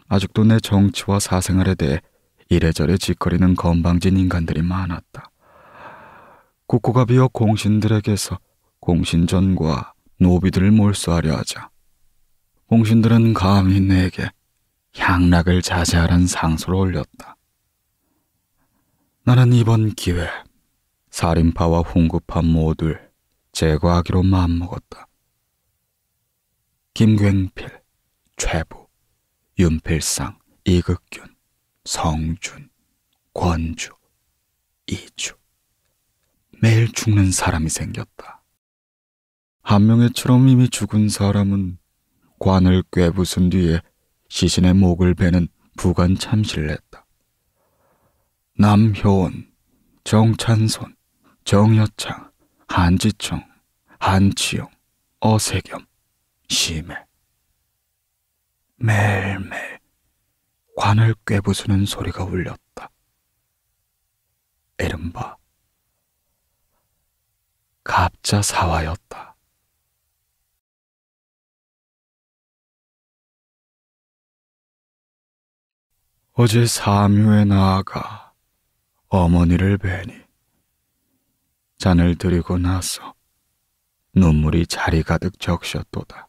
아직도 내 정치와 사생활에 대해 이래저래 짓거리는 건방진 인간들이 많았다. 국고가 비어 공신들에게서 공신전과 노비들을 몰수하려 하자 홍신들은 감히 내게 향락을 자제하란 상소를 올렸다. 나는 이번 기회에 살인파와 홍급파 모두를 제거하기로 마음먹었다. 김굉필, 최부, 윤필상, 이극균, 성준, 권주, 이주. 매일 죽는 사람이 생겼다. 한 명의처럼 이미 죽은 사람은 관을 꿰부순 뒤에 시신의 목을 베는 부관 참시를 했다. 남효원, 정찬손, 정여창, 한지청, 한치용, 어세겸, 심해. 매일매일 관을 꿰부수는 소리가 울렸다. 에른바 갑자사화였다. 어제 사묘에 나아가 어머니를 뵈니 잔을 들이고 나서 눈물이 자리 가득 적셨도다.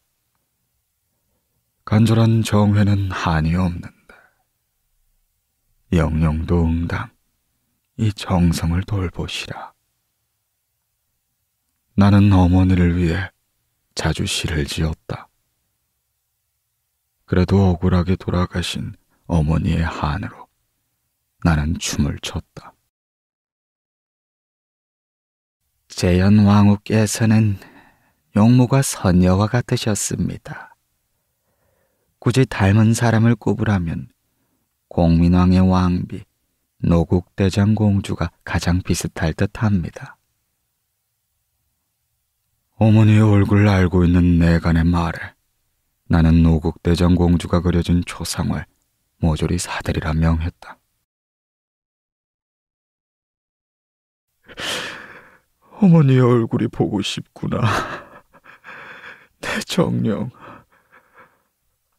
간절한 정회는 한이 없는데 영영도 응당 이 정성을 돌보시라. 나는 어머니를 위해 자주 시를 지었다. 그래도 억울하게 돌아가신 어머니의 한으로 나는 춤을 췄다. 재현 왕후께서는 용모가 선녀와 같으셨습니다. 굳이 닮은 사람을 꼽으라면 공민왕의 왕비 노국대장 공주가 가장 비슷할 듯합니다. 어머니의 얼굴을 알고 있는 내간의 말에 나는 노국대장 공주가 그려준 초상을 모조리 사들이라 명했다. 어머니의 얼굴이 보고 싶구나. 내 정령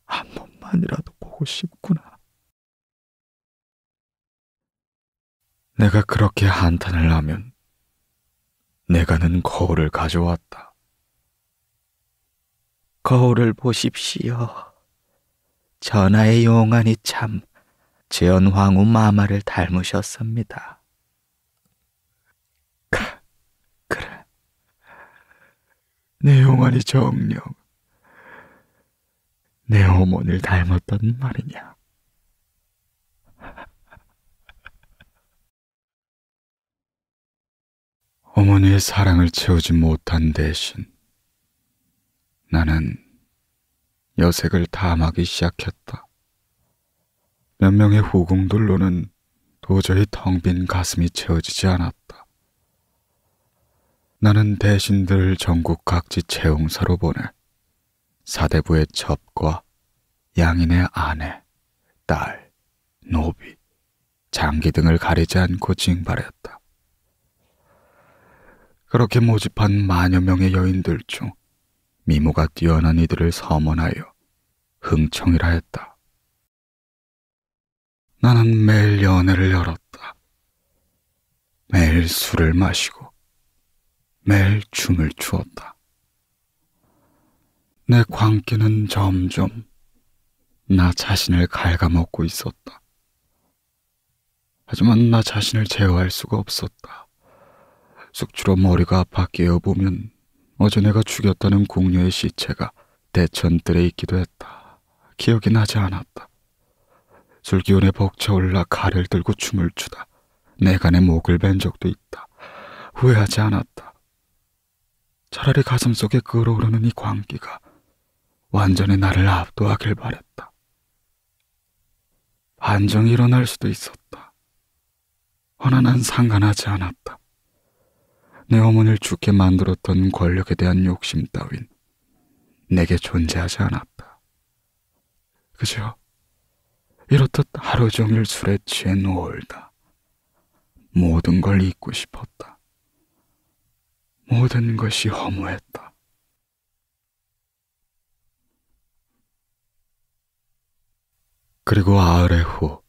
한 번만이라도 보고 싶구나. 내가 그렇게 한탄을 하면 내가는 거울을 가져왔다. 거울을 보십시오. 전하의 용안이 참 재현 황후 마마를 닮으셨습니다. 그래. 내 용안이 정령. 내 어머니를 닮았단 말이냐. 어머니의 사랑을 채우지 못한 대신 나는 여색을 탐하기 시작했다. 몇 명의 후궁들로는 도저히 텅 빈 가슴이 채워지지 않았다. 나는 대신들 전국 각지 채용사로 보내 사대부의 첩과 양인의 아내, 딸, 노비, 장기 등을 가리지 않고 징발했다. 그렇게 모집한 만여 명의 여인들 중 미모가 뛰어난 이들을 서문하여 흥청이라 했다. 나는 매일 연회를 열었다. 매일 술을 마시고 매일 춤을 추었다. 내 광기는 점점 나 자신을 갉아먹고 있었다. 하지만 나 자신을 제어할 수가 없었다. 숙주로 머리가 아파 깨어보면 어제 내가 죽였다는 공녀의 시체가 대천들에 있기도 했다. 기억이 나지 않았다. 술기운에 벅차올라 칼을 들고 춤을 추다. 내간의 목을 벤 적도 있다. 후회하지 않았다. 차라리 가슴 속에 끓어오르는 이 광기가 완전히 나를 압도하길 바랬다. 반정이 일어날 수도 있었다. 허나 난 상관하지 않았다. 내 어머니를 죽게 만들었던 권력에 대한 욕심 따윈 내게 존재하지 않았다. 그저 이렇듯 하루 종일 술에 취해 놀다. 모든 걸 잊고 싶었다. 모든 것이 허무했다. 그리고 아흘의 후,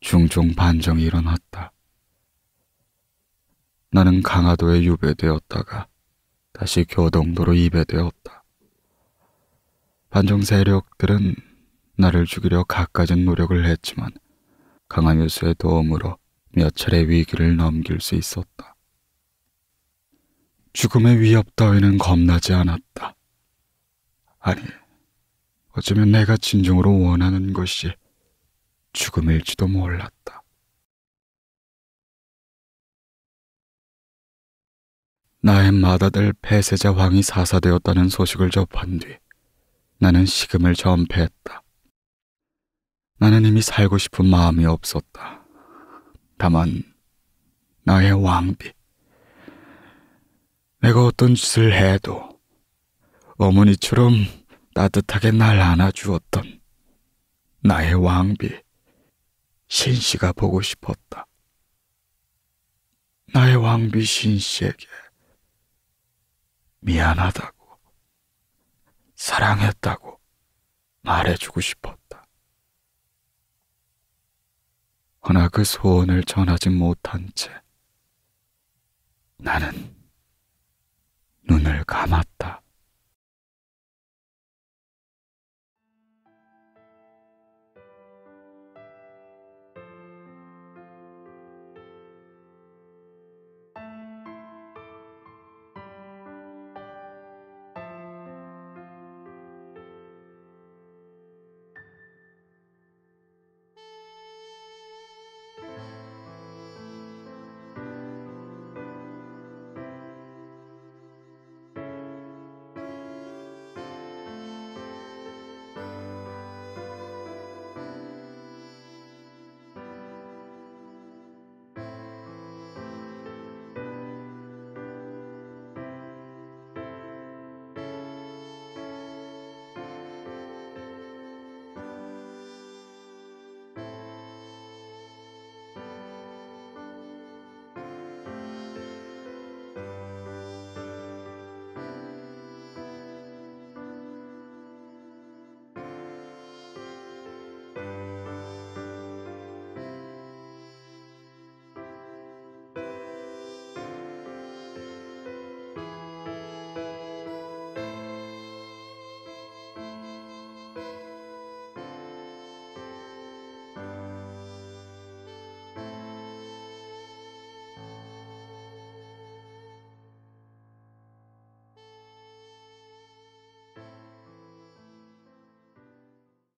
중종 반정이 일어났다. 나는 강화도에 유배되었다가 다시 교동도로 입배되었다 반중 세력들은 나를 죽이려 갖가진 노력을 했지만 강한 유수의 도움으로 몇 차례 위기를 넘길 수 있었다. 죽음의 위협 따위는 겁나지 않았다. 아니, 어쩌면 내가 진정으로 원하는 것이 죽음일지도 몰랐다. 나의 맏아들 폐세자 왕이 사사되었다는 소식을 접한 뒤 나는 식음을 전폐했다. 나는 이미 살고 싶은 마음이 없었다. 다만 나의 왕비. 내가 어떤 짓을 해도 어머니처럼 따뜻하게 날 안아주었던 나의 왕비 신씨가 보고 싶었다. 나의 왕비 신씨에게 미안하다고, 사랑했다고 말해주고 싶었다. 허나 그 소원을 전하지 못한 채 나는 눈을 감았다.